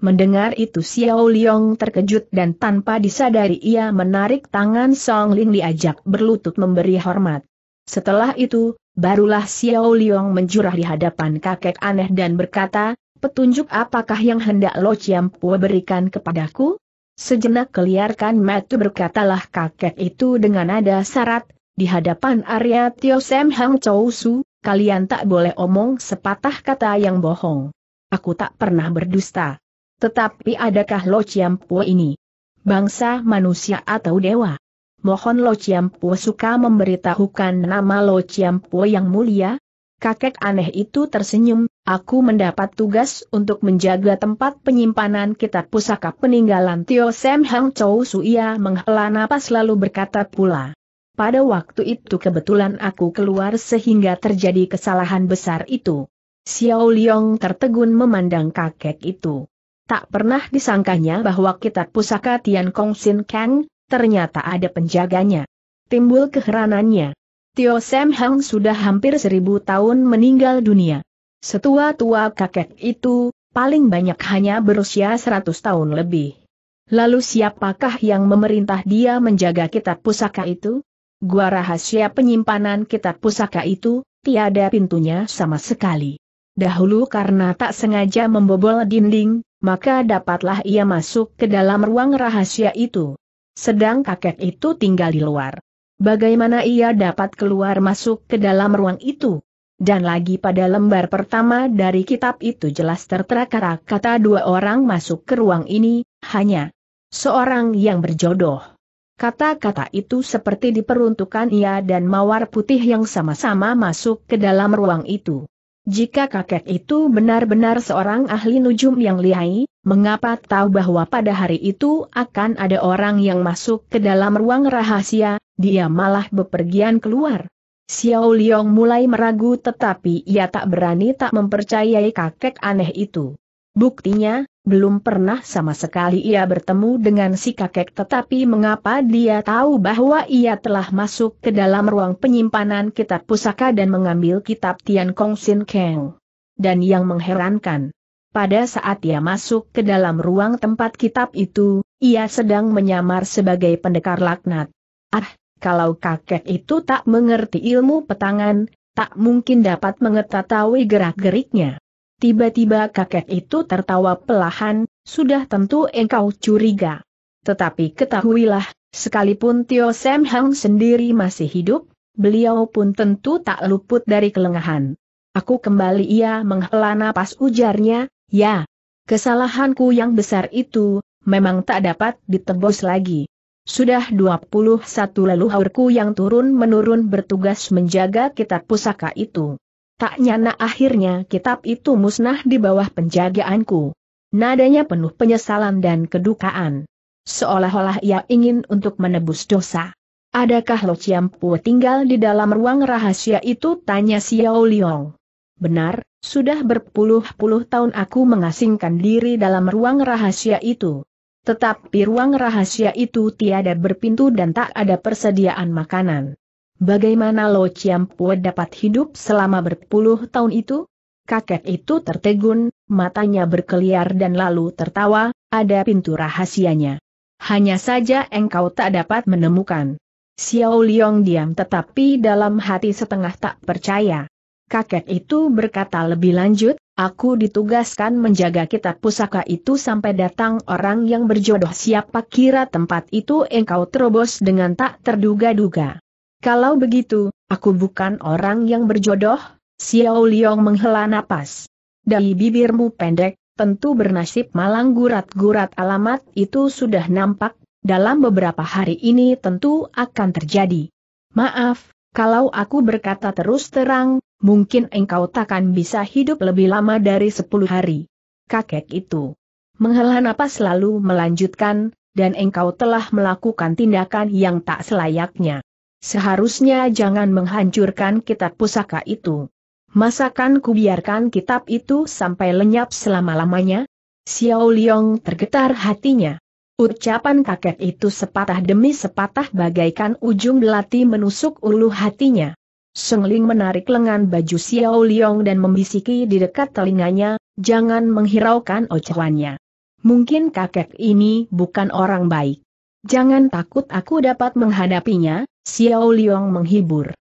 A: Mendengar itu Xiao Liong terkejut dan tanpa disadari ia menarik tangan Song Ling diajak berlutut memberi hormat. Setelah itu, barulah Xiao Liang menjurah di hadapan kakek aneh dan berkata, petunjuk apakah yang hendak Lo Chiam Pua berikan kepadaku? Sejenak keliarkan metu berkatalah kakek itu dengan nada syarat, di hadapan Arya Tio Sem Hang Chou Su, kalian tak boleh omong sepatah kata yang bohong. Aku tak pernah berdusta. Tetapi adakah Lo Chiam Pua ini? Bangsa manusia atau dewa? mohon Lo Ciampu suka memberitahukan nama Lo Ciampu yang mulia? Kakek aneh itu tersenyum, aku mendapat tugas untuk menjaga tempat penyimpanan kitab pusaka peninggalan Tio Sam Hang Chou Ia menghela napas lalu berkata pula. Pada waktu itu kebetulan aku keluar sehingga terjadi kesalahan besar itu. Xiao Liong tertegun memandang kakek itu. Tak pernah disangkanya bahwa kitab pusaka Tian Kong Sin Kang, ternyata ada penjaganya. Timbul keheranannya. Tio Sam Hang sudah hampir seribu tahun meninggal dunia. Setua-tua kakek itu, paling banyak hanya berusia seratus tahun lebih. Lalu siapakah yang memerintah dia menjaga kitab pusaka itu? Gua rahasia penyimpanan kitab pusaka itu, tiada pintunya sama sekali. Dahulu karena tak sengaja membobol dinding, maka dapatlah ia masuk ke dalam ruang rahasia itu. Sedang kakek itu tinggal di luar. Bagaimana ia dapat keluar masuk ke dalam ruang itu? Dan lagi pada lembar pertama dari kitab itu jelas tertera kata dua orang masuk ke ruang ini, hanya seorang yang berjodoh. Kata-kata itu seperti diperuntukkan ia dan mawar putih yang sama-sama masuk ke dalam ruang itu. Jika kakek itu benar-benar seorang ahli nujum yang lihai, mengapa tahu bahwa pada hari itu akan ada orang yang masuk ke dalam ruang rahasia, dia malah bepergian keluar? Xiao Liang mulai meragu tetapi ia tak berani tak mempercayai kakek aneh itu. Buktinya, belum pernah sama sekali ia bertemu dengan si kakek tetapi mengapa dia tahu bahwa ia telah masuk ke dalam ruang penyimpanan kitab pusaka dan mengambil kitab Tian Kong Sin Keng? Dan yang mengherankan, pada saat ia masuk ke dalam ruang tempat kitab itu, ia sedang menyamar sebagai pendekar laknat. Ah, kalau kakek itu tak mengerti ilmu petangan, tak mungkin dapat mengetahui gerak-geriknya. Tiba-tiba kakek itu tertawa pelahan, sudah tentu engkau curiga. Tetapi ketahuilah, sekalipun Tio Sam Hang sendiri masih hidup, beliau pun tentu tak luput dari kelengahan. Aku kembali ia menghela napas ujarnya, ya, kesalahanku yang besar itu, memang tak dapat ditebus lagi. Sudah 21 leluhurku yang turun-menurun bertugas menjaga kitab pusaka itu. Tak nyana akhirnya kitab itu musnah di bawah penjagaanku. Nadanya penuh penyesalan dan kedukaan. Seolah-olah ia ingin untuk menebus dosa. Adakah Lo Chiampu tinggal di dalam ruang rahasia itu? Tanya Xiao Liong. Benar, sudah berpuluh-puluh tahun aku mengasingkan diri dalam ruang rahasia itu. Tetapi ruang rahasia itu tiada berpintu dan tak ada persediaan makanan. Bagaimana Lo Pue dapat hidup selama berpuluh tahun itu? Kakek itu tertegun, matanya berkeliar dan lalu tertawa, ada pintu rahasianya. Hanya saja engkau tak dapat menemukan. Xiao Liong diam tetapi dalam hati setengah tak percaya. Kakek itu berkata lebih lanjut, aku ditugaskan menjaga kitab pusaka itu sampai datang orang yang berjodoh siapa kira tempat itu engkau terobos dengan tak terduga-duga. Kalau begitu, aku bukan orang yang berjodoh, Xiao Liong menghela napas. Dari bibirmu pendek, tentu bernasib malang gurat-gurat alamat itu sudah nampak, dalam beberapa hari ini tentu akan terjadi. Maaf, kalau aku berkata terus terang, mungkin engkau takkan bisa hidup lebih lama dari 10 hari. Kakek itu menghela napas lalu melanjutkan, dan engkau telah melakukan tindakan yang tak selayaknya. Seharusnya jangan menghancurkan kitab pusaka itu. Masakan ku biarkan kitab itu sampai lenyap selama-lamanya? Xiao Liong tergetar hatinya. Ucapan kakek itu sepatah demi sepatah bagaikan ujung belati menusuk ulu hatinya. Seng Ling menarik lengan baju Xiao Liong dan membisiki di dekat telinganya, jangan menghiraukan ocehannya. Mungkin kakek ini bukan orang baik. Jangan takut aku dapat menghadapinya, Xiao Liang menghibur.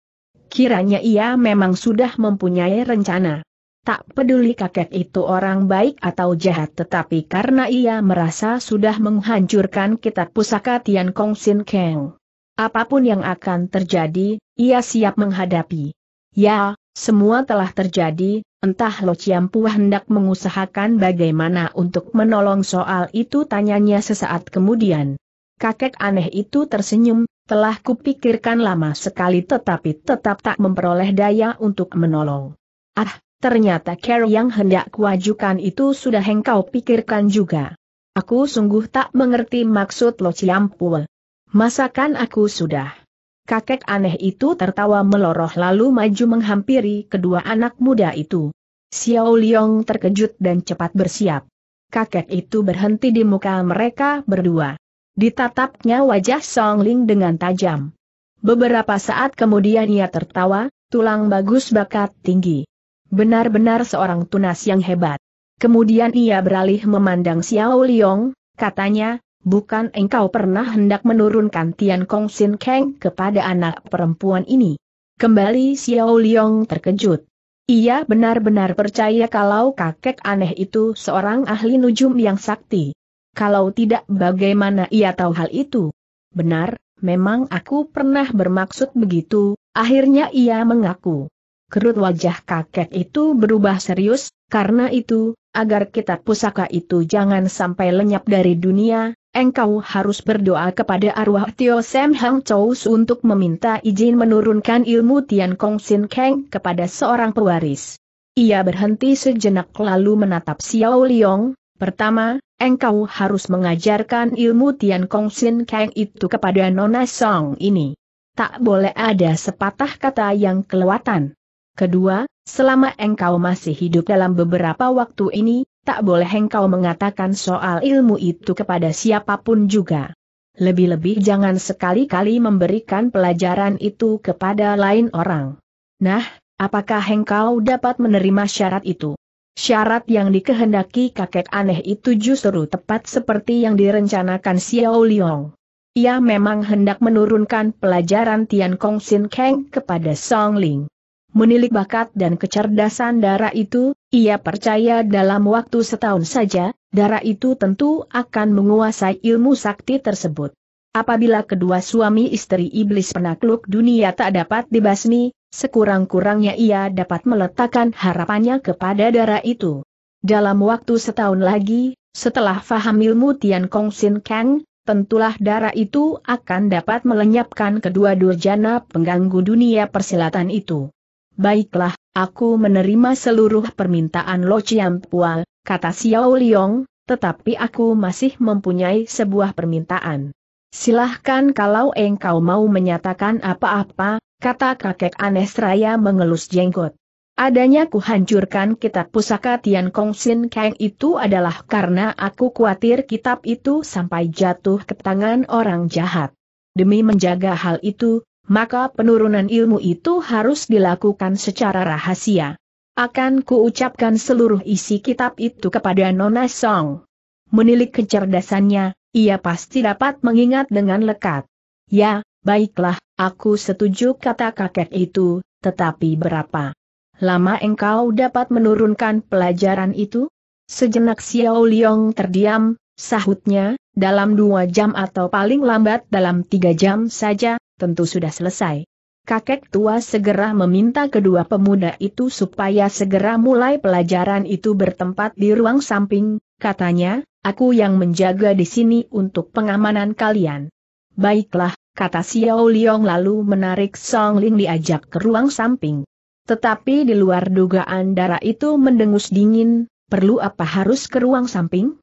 A: Kiranya ia memang sudah mempunyai rencana. Tak peduli kakek itu orang baik atau jahat tetapi karena ia merasa sudah menghancurkan kitab pusaka Tian Kong Sin Keng, Apapun yang akan terjadi, ia siap menghadapi. Ya, semua telah terjadi, entah Lo Chiampu hendak mengusahakan bagaimana untuk menolong soal itu tanyanya sesaat kemudian. Kakek aneh itu tersenyum, telah kupikirkan lama sekali tetapi tetap tak memperoleh daya untuk menolong. Ah, ternyata care yang hendak kuajukan itu sudah engkau pikirkan juga. Aku sungguh tak mengerti maksud lo Ciampul. Masakan aku sudah. Kakek aneh itu tertawa meloroh lalu maju menghampiri kedua anak muda itu. Xiao Liong terkejut dan cepat bersiap. Kakek itu berhenti di muka mereka berdua. Ditatapnya wajah Song Ling dengan tajam. Beberapa saat kemudian ia tertawa, tulang bagus bakat tinggi. Benar-benar seorang tunas yang hebat. Kemudian ia beralih memandang Xiao Liong, katanya, bukan engkau pernah hendak menurunkan Tian Kong Sin Kang kepada anak perempuan ini. Kembali Xiao Liong terkejut. Ia benar-benar percaya kalau kakek aneh itu seorang ahli nujum yang sakti. Kalau tidak bagaimana ia tahu hal itu? Benar, memang aku pernah bermaksud begitu, akhirnya ia mengaku. Kerut wajah kakek itu berubah serius, karena itu, agar kitab pusaka itu jangan sampai lenyap dari dunia, engkau harus berdoa kepada arwah Tio Sam Hang Chous untuk meminta izin menurunkan ilmu Tian Kong Sin Kang kepada seorang pewaris. Ia berhenti sejenak lalu menatap Xiao Liong, pertama, engkau harus mengajarkan ilmu Tian Kong Sin Kang itu kepada Nona Song ini. Tak boleh ada sepatah kata yang kelewatan. Kedua, selama engkau masih hidup dalam beberapa waktu ini, tak boleh engkau mengatakan soal ilmu itu kepada siapapun juga. Lebih-lebih jangan sekali-kali memberikan pelajaran itu kepada lain orang. Nah, apakah engkau dapat menerima syarat itu? Syarat yang dikehendaki kakek aneh itu justru tepat seperti yang direncanakan Xiao Liang. Ia memang hendak menurunkan pelajaran Tian Kong Sin Kang kepada Song Ling. Menilik bakat dan kecerdasan darah itu, ia percaya dalam waktu setahun saja, darah itu tentu akan menguasai ilmu sakti tersebut. Apabila kedua suami istri iblis penakluk dunia tak dapat dibasmi, sekurang-kurangnya ia dapat meletakkan harapannya kepada darah itu. Dalam waktu setahun lagi, setelah faham ilmu Tian Kong Sin Kang, tentulah darah itu akan dapat melenyapkan kedua durjana pengganggu dunia persilatan itu. Baiklah, aku menerima seluruh permintaan Lo Chiam Pual, kata Xiao Liong, tetapi aku masih mempunyai sebuah permintaan. Silahkan kalau engkau mau menyatakan apa-apa, Kata kakek aneh seraya mengelus jenggot. Adanya kuhancurkan kitab pusaka Tian Kong Sin Kang itu adalah karena aku khawatir kitab itu sampai jatuh ke tangan orang jahat. Demi menjaga hal itu, maka penurunan ilmu itu harus dilakukan secara rahasia. Akan kuucapkan seluruh isi kitab itu kepada Nona Song. Menilik kecerdasannya, ia pasti dapat mengingat dengan lekat. Ya, baiklah, Aku setuju kata kakek itu, tetapi berapa lama engkau dapat menurunkan pelajaran itu? Sejenak Xiao Liong terdiam, sahutnya, dalam dua jam atau paling lambat dalam tiga jam saja, tentu sudah selesai. Kakek tua segera meminta kedua pemuda itu supaya segera mulai pelajaran itu bertempat di ruang samping, katanya, aku yang menjaga di sini untuk pengamanan kalian. Baiklah, kata Xiao Liong lalu menarik Song Ling diajak ke ruang samping. Tetapi di luar dugaan darah itu mendengus dingin, perlu apa harus ke ruang samping?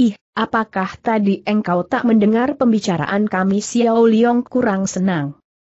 A: Ih, apakah tadi engkau tak mendengar pembicaraan kami Xiao Liong kurang senang?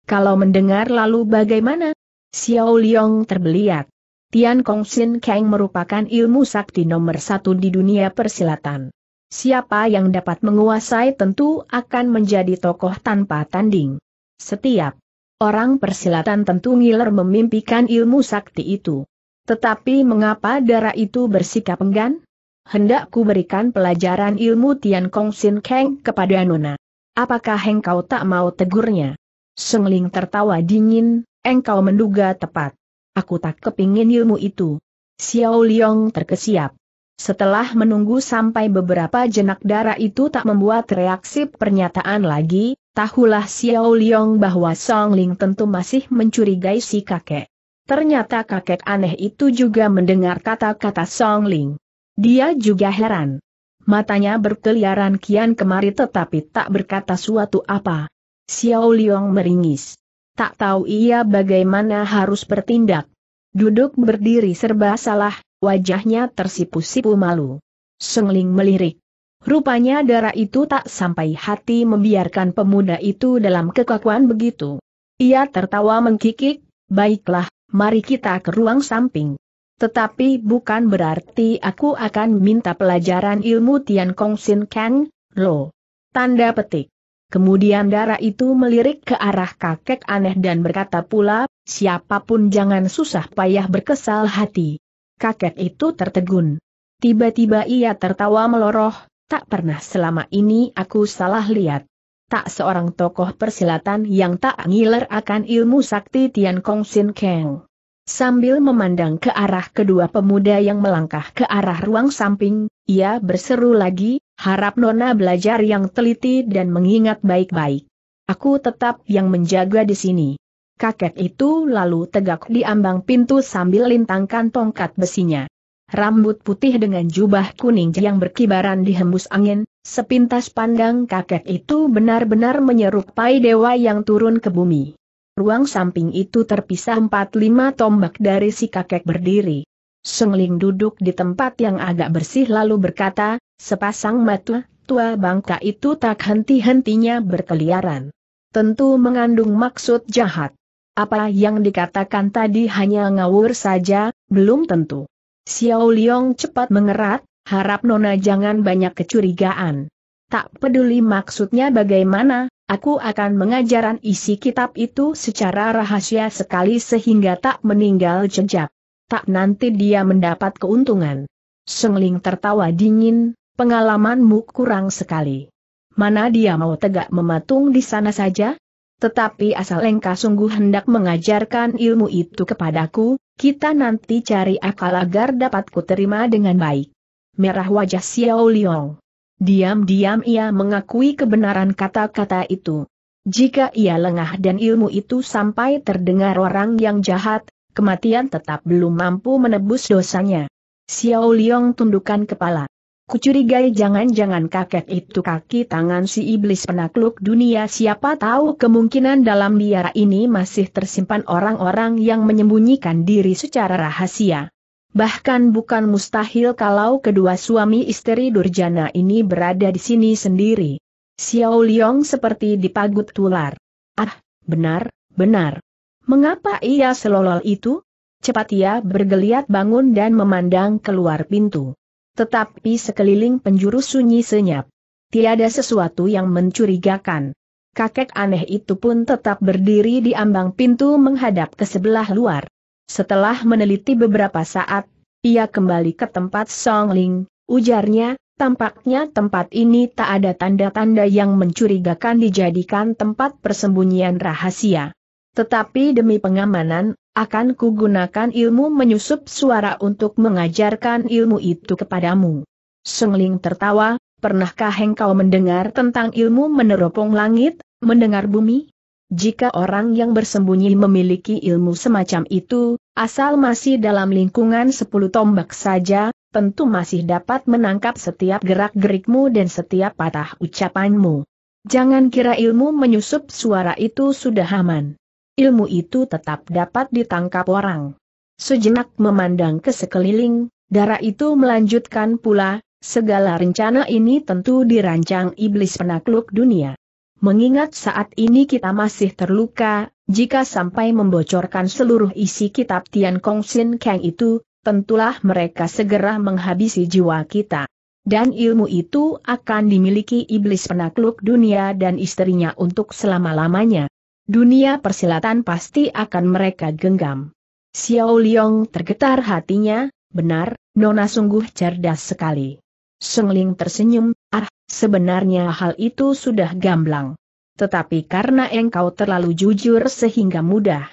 A: Kalau mendengar lalu bagaimana? Xiao Liong terbeliat. Tian Kong Sin Kang merupakan ilmu sakti nomor satu di dunia persilatan. Siapa yang dapat menguasai tentu akan menjadi tokoh tanpa tanding. Setiap orang persilatan tentu ngiler memimpikan ilmu sakti itu. Tetapi mengapa darah itu bersikap enggan? Hendakku berikan pelajaran ilmu Tian Kong Sin Kang kepada Nona. Apakah engkau tak mau tegurnya? Sengling tertawa dingin, engkau menduga tepat. Aku tak kepingin ilmu itu. Xiao Liong terkesiap. Setelah menunggu sampai beberapa jenak darah itu tak membuat reaksi pernyataan lagi, tahulah Xiao Liong bahwa Song Ling tentu masih mencurigai si kakek. Ternyata kakek aneh itu juga mendengar kata-kata Song Ling. Dia juga heran. Matanya berkeliaran kian kemari tetapi tak berkata suatu apa. Xiao Liong meringis. Tak tahu ia bagaimana harus bertindak. Duduk berdiri serba salah, wajahnya tersipu-sipu malu. Sengling melirik. Rupanya darah itu tak sampai hati membiarkan pemuda itu dalam kekakuan begitu. Ia tertawa mengkikik, baiklah, mari kita ke ruang samping. Tetapi bukan berarti aku akan minta pelajaran ilmu Tian Kong Sin Kang, lo. Tanda petik. Kemudian darah itu melirik ke arah kakek aneh dan berkata pula, siapapun jangan susah payah berkesal hati kakek itu tertegun. Tiba-tiba ia tertawa meloroh, tak pernah selama ini aku salah lihat. Tak seorang tokoh persilatan yang tak ngiler akan ilmu sakti Tian Kong Sin Keng. Sambil memandang ke arah kedua pemuda yang melangkah ke arah ruang samping, ia berseru lagi, harap Nona belajar yang teliti dan mengingat baik-baik. Aku tetap yang menjaga di sini kakek itu lalu tegak di ambang pintu sambil lintangkan tongkat besinya. Rambut putih dengan jubah kuning yang berkibaran dihembus angin, sepintas pandang kakek itu benar-benar menyerupai dewa yang turun ke bumi. Ruang samping itu terpisah empat lima tombak dari si kakek berdiri. Sengling duduk di tempat yang agak bersih lalu berkata, sepasang mata tua bangka itu tak henti-hentinya berkeliaran. Tentu mengandung maksud jahat. Apa yang dikatakan tadi hanya ngawur saja, belum tentu. Xiao Liong cepat mengerat, harap Nona jangan banyak kecurigaan. Tak peduli maksudnya bagaimana, aku akan mengajaran isi kitab itu secara rahasia sekali sehingga tak meninggal jejak. Tak nanti dia mendapat keuntungan. Sengling tertawa dingin, pengalamanmu kurang sekali. Mana dia mau tegak mematung di sana saja? Tetapi asal engkau sungguh hendak mengajarkan ilmu itu kepadaku, kita nanti cari akal agar dapat kuterima dengan baik. Merah wajah Xiao Liang. Diam-diam ia mengakui kebenaran kata-kata itu. Jika ia lengah dan ilmu itu sampai terdengar orang yang jahat, kematian tetap belum mampu menebus dosanya. Xiao Liang tundukkan kepala. Kucurigai jangan-jangan kakek itu kaki tangan si iblis penakluk dunia siapa tahu kemungkinan dalam biara ini masih tersimpan orang-orang yang menyembunyikan diri secara rahasia. Bahkan bukan mustahil kalau kedua suami istri Durjana ini berada di sini sendiri. Xiao Liong seperti dipagut tular. Ah, benar, benar. Mengapa ia selolol itu? Cepat ia bergeliat bangun dan memandang keluar pintu. Tetapi sekeliling penjuru sunyi senyap. Tiada sesuatu yang mencurigakan. Kakek aneh itu pun tetap berdiri di ambang pintu menghadap ke sebelah luar. Setelah meneliti beberapa saat, ia kembali ke tempat Song Ling. ujarnya, tampaknya tempat ini tak ada tanda-tanda yang mencurigakan dijadikan tempat persembunyian rahasia. Tetapi demi pengamanan, akan kugunakan ilmu menyusup suara untuk mengajarkan ilmu itu kepadamu. Sengling tertawa, pernahkah engkau mendengar tentang ilmu meneropong langit, mendengar bumi? Jika orang yang bersembunyi memiliki ilmu semacam itu, asal masih dalam lingkungan sepuluh tombak saja, tentu masih dapat menangkap setiap gerak-gerikmu dan setiap patah ucapanmu. Jangan kira ilmu menyusup suara itu sudah aman ilmu itu tetap dapat ditangkap orang. Sejenak memandang ke sekeliling, darah itu melanjutkan pula, segala rencana ini tentu dirancang iblis penakluk dunia. Mengingat saat ini kita masih terluka, jika sampai membocorkan seluruh isi kitab Tian Kong Sin Kang itu, tentulah mereka segera menghabisi jiwa kita. Dan ilmu itu akan dimiliki iblis penakluk dunia dan istrinya untuk selama-lamanya dunia persilatan pasti akan mereka genggam. Xiao Liang tergetar hatinya, benar, Nona sungguh cerdas sekali. Sengling tersenyum, ah, sebenarnya hal itu sudah gamblang. Tetapi karena engkau terlalu jujur sehingga mudah.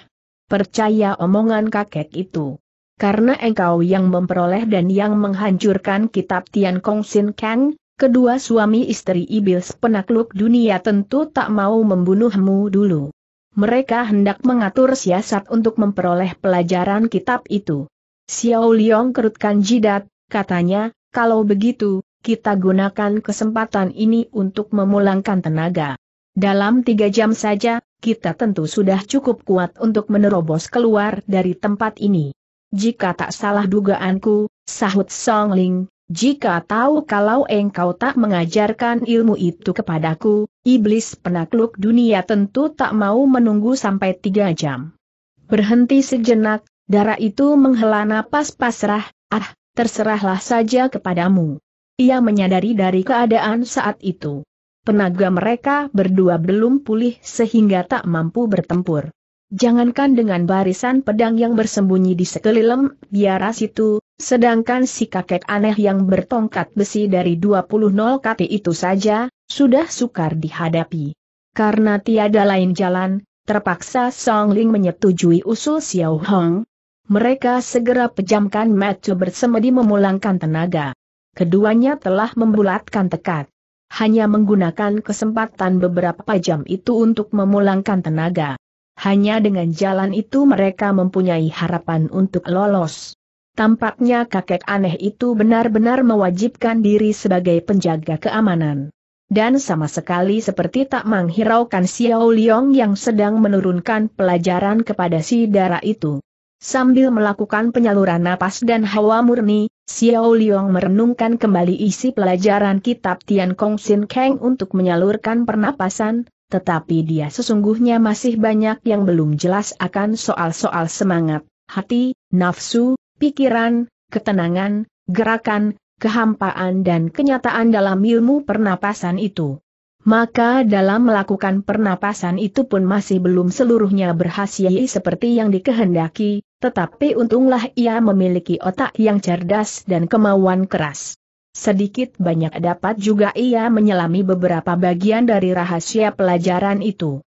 A: Percaya omongan kakek itu. Karena engkau yang memperoleh dan yang menghancurkan kitab Tian Kong Sin Kang, kedua suami istri iblis penakluk dunia tentu tak mau membunuhmu dulu. Mereka hendak mengatur siasat untuk memperoleh pelajaran kitab itu. Xiao Liang kerutkan jidat, katanya, kalau begitu, kita gunakan kesempatan ini untuk memulangkan tenaga. Dalam tiga jam saja, kita tentu sudah cukup kuat untuk menerobos keluar dari tempat ini. Jika tak salah dugaanku, sahut Song Ling, jika tahu kalau engkau tak mengajarkan ilmu itu kepadaku, iblis penakluk dunia tentu tak mau menunggu sampai tiga jam. Berhenti sejenak, darah itu menghela napas pasrah, ah, terserahlah saja kepadamu. Ia menyadari dari keadaan saat itu. Tenaga mereka berdua belum pulih sehingga tak mampu bertempur. Jangankan dengan barisan pedang yang bersembunyi di sekeliling biara situ, Sedangkan si kakek aneh yang bertongkat besi dari 20 nol kati itu saja, sudah sukar dihadapi. Karena tiada lain jalan, terpaksa Song Ling menyetujui usul Xiao Hong. Mereka segera pejamkan mata bersemedi memulangkan tenaga. Keduanya telah membulatkan tekad. Hanya menggunakan kesempatan beberapa jam itu untuk memulangkan tenaga. Hanya dengan jalan itu mereka mempunyai harapan untuk lolos. Tampaknya kakek aneh itu benar-benar mewajibkan diri sebagai penjaga keamanan. Dan sama sekali seperti tak menghiraukan Xiao Liong yang sedang menurunkan pelajaran kepada si Dara itu. Sambil melakukan penyaluran napas dan hawa murni, Xiao Liong merenungkan kembali isi pelajaran kitab Tian Kong Sin Kang untuk menyalurkan pernapasan, tetapi dia sesungguhnya masih banyak yang belum jelas akan soal-soal semangat hati, nafsu, pikiran, ketenangan, gerakan, kehampaan dan kenyataan dalam ilmu pernapasan itu. Maka dalam melakukan pernapasan itu pun masih belum seluruhnya berhasil seperti yang dikehendaki, tetapi untunglah ia memiliki otak yang cerdas dan kemauan keras. Sedikit banyak dapat juga ia menyelami beberapa bagian dari rahasia pelajaran itu.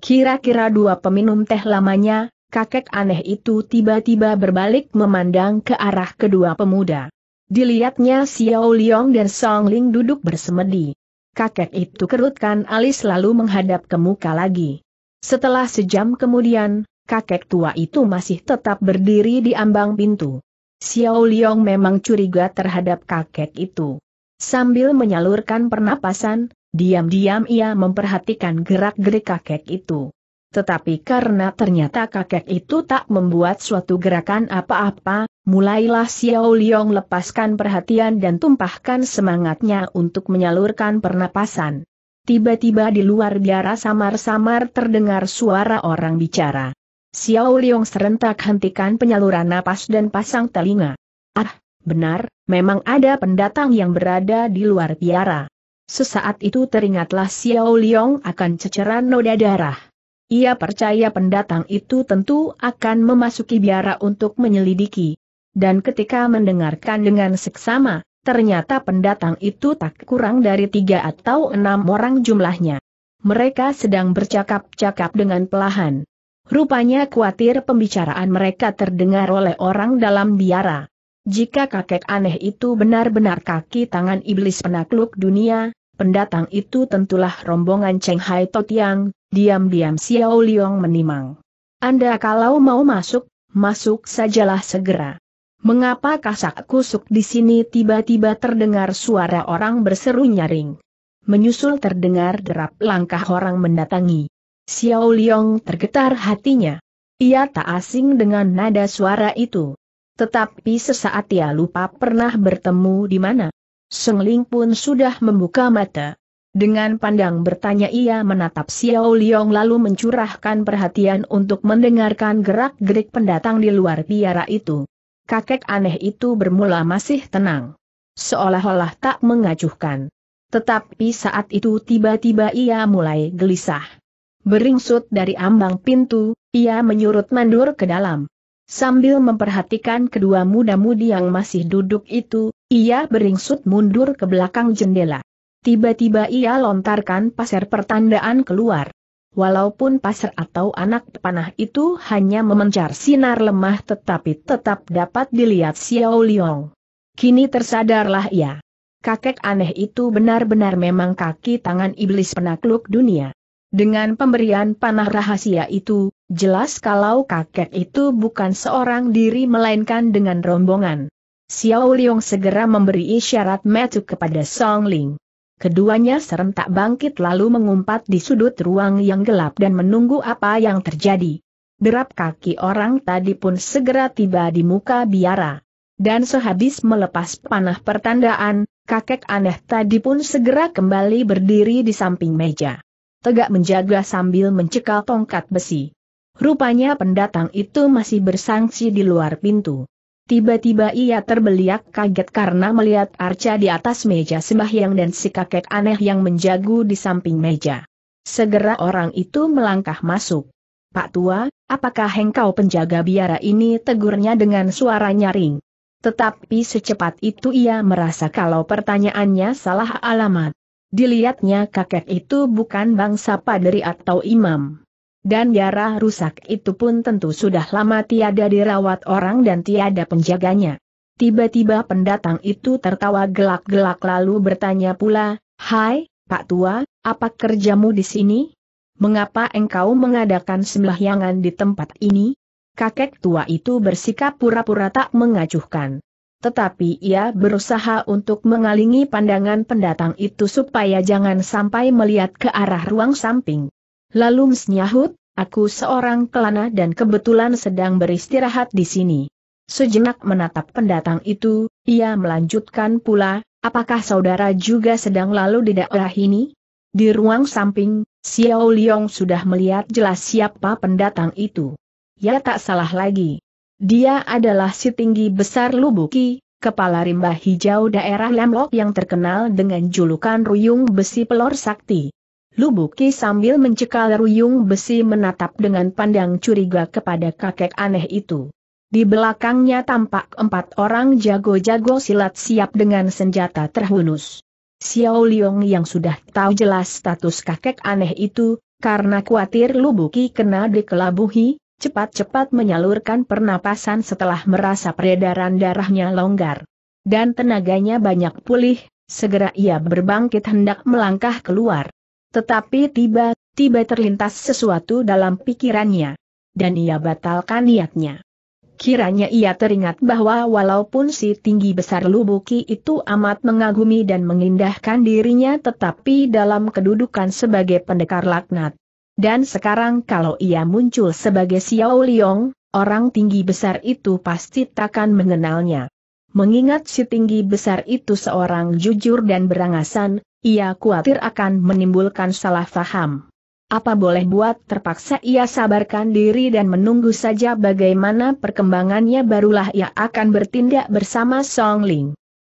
A: Kira-kira dua peminum teh lamanya, kakek aneh itu tiba-tiba berbalik memandang ke arah kedua pemuda. Dilihatnya Xiao Liang dan Song Ling duduk bersemedi. Kakek itu kerutkan alis lalu menghadap ke muka lagi. Setelah sejam kemudian, kakek tua itu masih tetap berdiri di ambang pintu. Xiao Liang memang curiga terhadap kakek itu. Sambil menyalurkan pernapasan, diam-diam ia memperhatikan gerak-gerik kakek itu. Tetapi karena ternyata kakek itu tak membuat suatu gerakan apa-apa, mulailah Xiao Liong lepaskan perhatian dan tumpahkan semangatnya untuk menyalurkan pernapasan. Tiba-tiba di luar biara samar-samar terdengar suara orang bicara. Xiao Liong serentak hentikan penyaluran napas dan pasang telinga. Ah, benar, memang ada pendatang yang berada di luar biara. Sesaat itu teringatlah Xiao Liong akan ceceran noda darah. Ia percaya pendatang itu tentu akan memasuki biara untuk menyelidiki. Dan ketika mendengarkan dengan seksama, ternyata pendatang itu tak kurang dari tiga atau enam orang jumlahnya. Mereka sedang bercakap-cakap dengan pelahan. Rupanya khawatir pembicaraan mereka terdengar oleh orang dalam biara. Jika kakek aneh itu benar-benar kaki tangan iblis penakluk dunia, pendatang itu tentulah rombongan Cheng Hai Totiang, diam-diam Xiao Liang menimang. Anda kalau mau masuk, masuk sajalah segera. Mengapa kasak kusuk di sini tiba-tiba terdengar suara orang berseru nyaring. Menyusul terdengar derap langkah orang mendatangi. Xiao Liang tergetar hatinya. Ia tak asing dengan nada suara itu. Tetapi sesaat ia lupa pernah bertemu di mana. Sengling pun sudah membuka mata. Dengan pandang bertanya ia menatap Xiao Liong lalu mencurahkan perhatian untuk mendengarkan gerak-gerik pendatang di luar biara itu. Kakek aneh itu bermula masih tenang. Seolah-olah tak mengacuhkan. Tetapi saat itu tiba-tiba ia mulai gelisah. Beringsut dari ambang pintu, ia menyurut mandur ke dalam. Sambil memperhatikan kedua muda-mudi yang masih duduk itu, ia beringsut mundur ke belakang jendela. Tiba-tiba ia lontarkan pasir pertandaan keluar. Walaupun pasir atau anak panah itu hanya memencar sinar lemah tetapi tetap dapat dilihat Xiao Liong. Kini tersadarlah ia. Kakek aneh itu benar-benar memang kaki tangan iblis penakluk dunia. Dengan pemberian panah rahasia itu, jelas kalau kakek itu bukan seorang diri melainkan dengan rombongan. Xiao Liong segera memberi isyarat metu kepada Song Ling. Keduanya serentak bangkit lalu mengumpat di sudut ruang yang gelap dan menunggu apa yang terjadi. Derap kaki orang tadi pun segera tiba di muka biara. Dan sehabis melepas panah pertandaan, kakek aneh tadi pun segera kembali berdiri di samping meja. Tegak menjaga sambil mencekal tongkat besi. Rupanya pendatang itu masih bersangsi di luar pintu. Tiba-tiba ia terbeliak kaget karena melihat arca di atas meja sembahyang dan si kakek aneh yang menjagu di samping meja. Segera orang itu melangkah masuk. Pak Tua, apakah engkau penjaga biara ini tegurnya dengan suara nyaring? Tetapi secepat itu ia merasa kalau pertanyaannya salah alamat. Dilihatnya kakek itu bukan bangsa padri atau imam dan darah rusak itu pun tentu sudah lama tiada dirawat orang dan tiada penjaganya. Tiba-tiba pendatang itu tertawa gelak-gelak lalu bertanya pula, Hai, Pak Tua, apa kerjamu di sini? Mengapa engkau mengadakan sembahyangan di tempat ini? Kakek tua itu bersikap pura-pura tak mengacuhkan. Tetapi ia berusaha untuk mengalingi pandangan pendatang itu supaya jangan sampai melihat ke arah ruang samping. Lalu Msnyahut, aku seorang kelana dan kebetulan sedang beristirahat di sini. Sejenak menatap pendatang itu, ia melanjutkan pula, apakah saudara juga sedang lalu di daerah ini? Di ruang samping, Xiao Liong sudah melihat jelas siapa pendatang itu. Ya tak salah lagi. Dia adalah si tinggi besar Lubuki, kepala rimba hijau daerah Lamlok yang terkenal dengan julukan Ruyung Besi Pelor Sakti. Lubuki sambil mencekal ruyung besi menatap dengan pandang curiga kepada kakek aneh itu. Di belakangnya tampak empat orang jago-jago silat siap dengan senjata terhunus. Xiao Liong yang sudah tahu jelas status kakek aneh itu, karena khawatir Lubuki kena dikelabuhi, cepat-cepat menyalurkan pernapasan setelah merasa peredaran darahnya longgar. Dan tenaganya banyak pulih, segera ia berbangkit hendak melangkah keluar. Tetapi tiba-tiba terlintas sesuatu dalam pikirannya. Dan ia batalkan niatnya. Kiranya ia teringat bahwa walaupun si tinggi besar Lubuki itu amat mengagumi dan mengindahkan dirinya tetapi dalam kedudukan sebagai pendekar laknat. Dan sekarang kalau ia muncul sebagai Xiao Liong, orang tinggi besar itu pasti takkan mengenalnya. Mengingat si tinggi besar itu seorang jujur dan berangasan, ia khawatir akan menimbulkan salah faham. Apa boleh buat terpaksa ia sabarkan diri dan menunggu saja bagaimana perkembangannya barulah ia akan bertindak bersama Song Ling.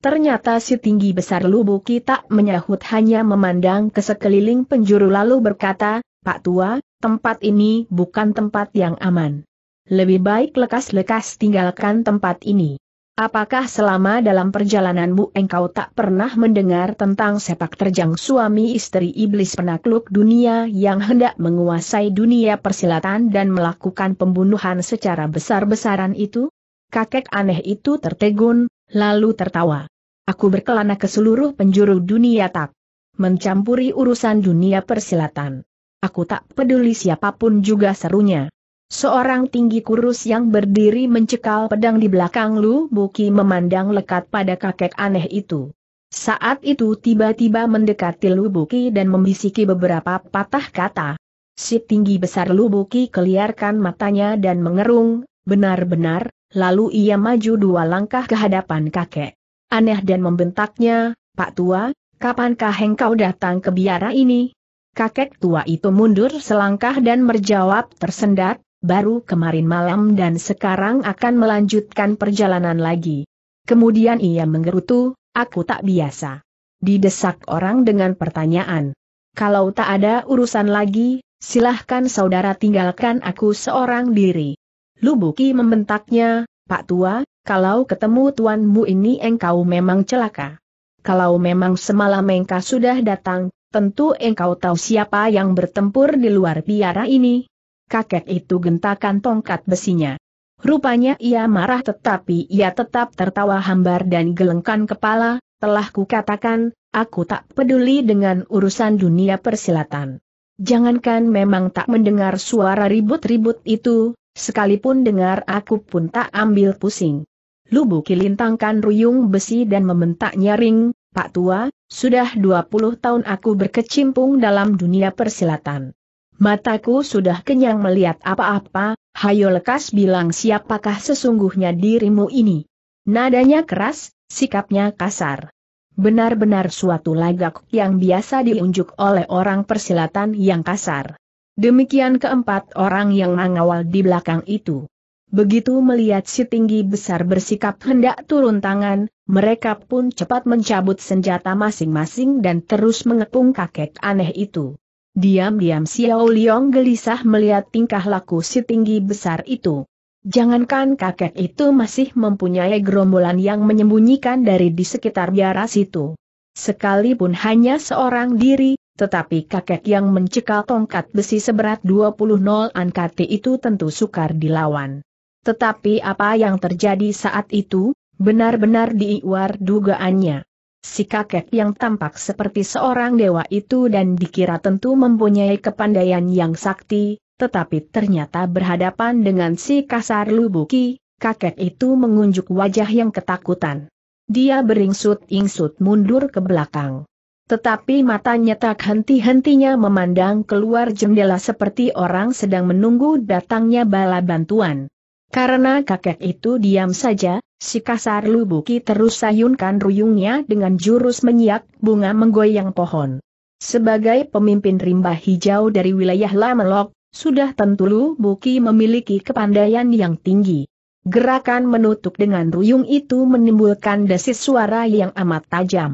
A: Ternyata si tinggi besar lubu kita menyahut hanya memandang ke sekeliling penjuru lalu berkata, Pak Tua, tempat ini bukan tempat yang aman. Lebih baik lekas-lekas tinggalkan tempat ini. Apakah selama dalam perjalananmu engkau tak pernah mendengar tentang sepak terjang suami istri iblis penakluk dunia yang hendak menguasai dunia persilatan dan melakukan pembunuhan secara besar-besaran itu? Kakek aneh itu tertegun, lalu tertawa. Aku berkelana ke seluruh penjuru dunia tak mencampuri urusan dunia persilatan. Aku tak peduli siapapun juga serunya. Seorang tinggi kurus yang berdiri mencekal pedang di belakang Lu Buki memandang lekat pada kakek aneh itu. Saat itu tiba-tiba mendekati Lu Buki dan membisiki beberapa patah kata. Si tinggi besar Lu Buki keliarkan matanya dan mengerung, benar-benar, lalu ia maju dua langkah ke hadapan kakek. Aneh dan membentaknya, Pak Tua, kapankah engkau datang ke biara ini? Kakek tua itu mundur selangkah dan berjawab tersendat, baru kemarin malam dan sekarang akan melanjutkan perjalanan lagi. Kemudian ia menggerutu, aku tak biasa. Didesak orang dengan pertanyaan. Kalau tak ada urusan lagi, silahkan saudara tinggalkan aku seorang diri. Lubuki membentaknya, Pak Tua, kalau ketemu tuanmu ini engkau memang celaka. Kalau memang semalam engkau sudah datang, tentu engkau tahu siapa yang bertempur di luar biara ini, kakek itu gentakan tongkat besinya. Rupanya ia marah tetapi ia tetap tertawa hambar dan gelengkan kepala, telah kukatakan, aku tak peduli dengan urusan dunia persilatan. Jangankan memang tak mendengar suara ribut-ribut itu, sekalipun dengar aku pun tak ambil pusing. Lubu kilintangkan ruyung besi dan membentak nyaring, Pak Tua, sudah 20 tahun aku berkecimpung dalam dunia persilatan. Mataku sudah kenyang melihat apa-apa, hayo lekas bilang siapakah sesungguhnya dirimu ini. Nadanya keras, sikapnya kasar. Benar-benar suatu lagak yang biasa diunjuk oleh orang persilatan yang kasar. Demikian keempat orang yang mengawal di belakang itu. Begitu melihat si tinggi besar bersikap hendak turun tangan, mereka pun cepat mencabut senjata masing-masing dan terus mengepung kakek aneh itu. Diam-diam Xiao Liong gelisah melihat tingkah laku si tinggi besar itu. Jangankan kakek itu masih mempunyai gerombolan yang menyembunyikan dari di sekitar biara situ. Sekalipun hanya seorang diri, tetapi kakek yang mencekal tongkat besi seberat 20 kati itu tentu sukar dilawan. Tetapi apa yang terjadi saat itu, benar-benar diiwar dugaannya. Si kakek yang tampak seperti seorang dewa itu dan dikira tentu mempunyai kepandaian yang sakti, tetapi ternyata berhadapan dengan si kasar lubuki, kakek itu mengunjuk wajah yang ketakutan. Dia beringsut-ingsut mundur ke belakang. Tetapi matanya tak henti-hentinya memandang keluar jendela seperti orang sedang menunggu datangnya bala bantuan. Karena kakek itu diam saja, si kasar Lubuki terus sayunkan ruyungnya dengan jurus menyiak bunga menggoyang pohon. Sebagai pemimpin rimba hijau dari wilayah Lamelok, sudah tentu Lubuki memiliki kepandaian yang tinggi. Gerakan menutup dengan ruyung itu menimbulkan desis suara yang amat tajam.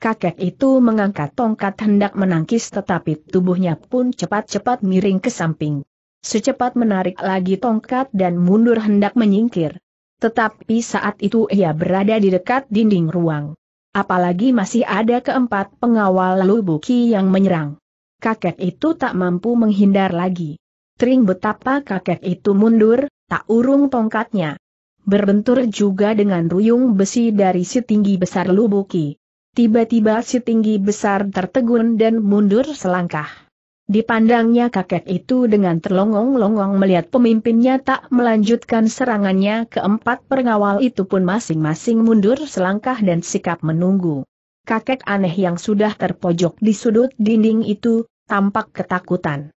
A: Kakek itu mengangkat tongkat hendak menangkis tetapi tubuhnya pun cepat-cepat miring ke samping. Secepat menarik lagi tongkat dan mundur hendak menyingkir. Tetapi saat itu ia berada di dekat dinding ruang. Apalagi masih ada keempat pengawal Lubuki yang menyerang. Kakek itu tak mampu menghindar lagi. Tering betapa kakek itu mundur, tak urung tongkatnya. Berbentur juga dengan ruyung besi dari si tinggi besar Lubuki. Tiba-tiba si tinggi besar tertegun dan mundur selangkah. Dipandangnya kakek itu dengan terlongong-longong melihat pemimpinnya tak melanjutkan serangannya keempat pengawal itu pun masing-masing mundur selangkah dan sikap menunggu. Kakek aneh yang sudah terpojok di sudut dinding itu, tampak ketakutan.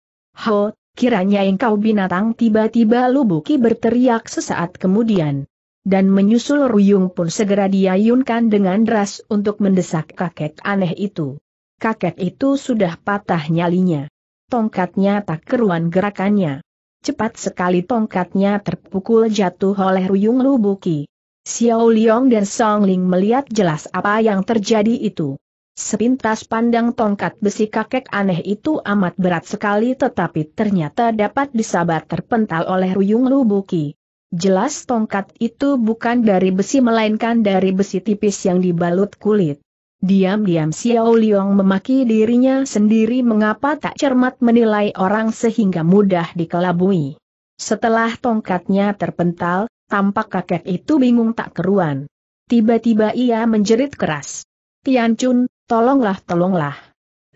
A: Ho, kiranya engkau binatang tiba-tiba Lubuki berteriak sesaat kemudian dan menyusul Ruyung pun segera diayunkan dengan deras untuk mendesak kakek aneh itu. Kakek itu sudah patah nyalinya tongkatnya tak keruan gerakannya. Cepat sekali tongkatnya terpukul jatuh oleh ruyung lubuki. Xiao Liang dan Song Ling melihat jelas apa yang terjadi itu. Sepintas pandang tongkat besi kakek aneh itu amat berat sekali tetapi ternyata dapat disabar terpental oleh ruyung lubuki. Jelas tongkat itu bukan dari besi melainkan dari besi tipis yang dibalut kulit. Diam-diam Xiao Liang memaki dirinya sendiri mengapa tak cermat menilai orang sehingga mudah dikelabui. Setelah tongkatnya terpental, tampak kakek itu bingung tak keruan. Tiba-tiba ia menjerit keras. Tian Chun, tolonglah tolonglah.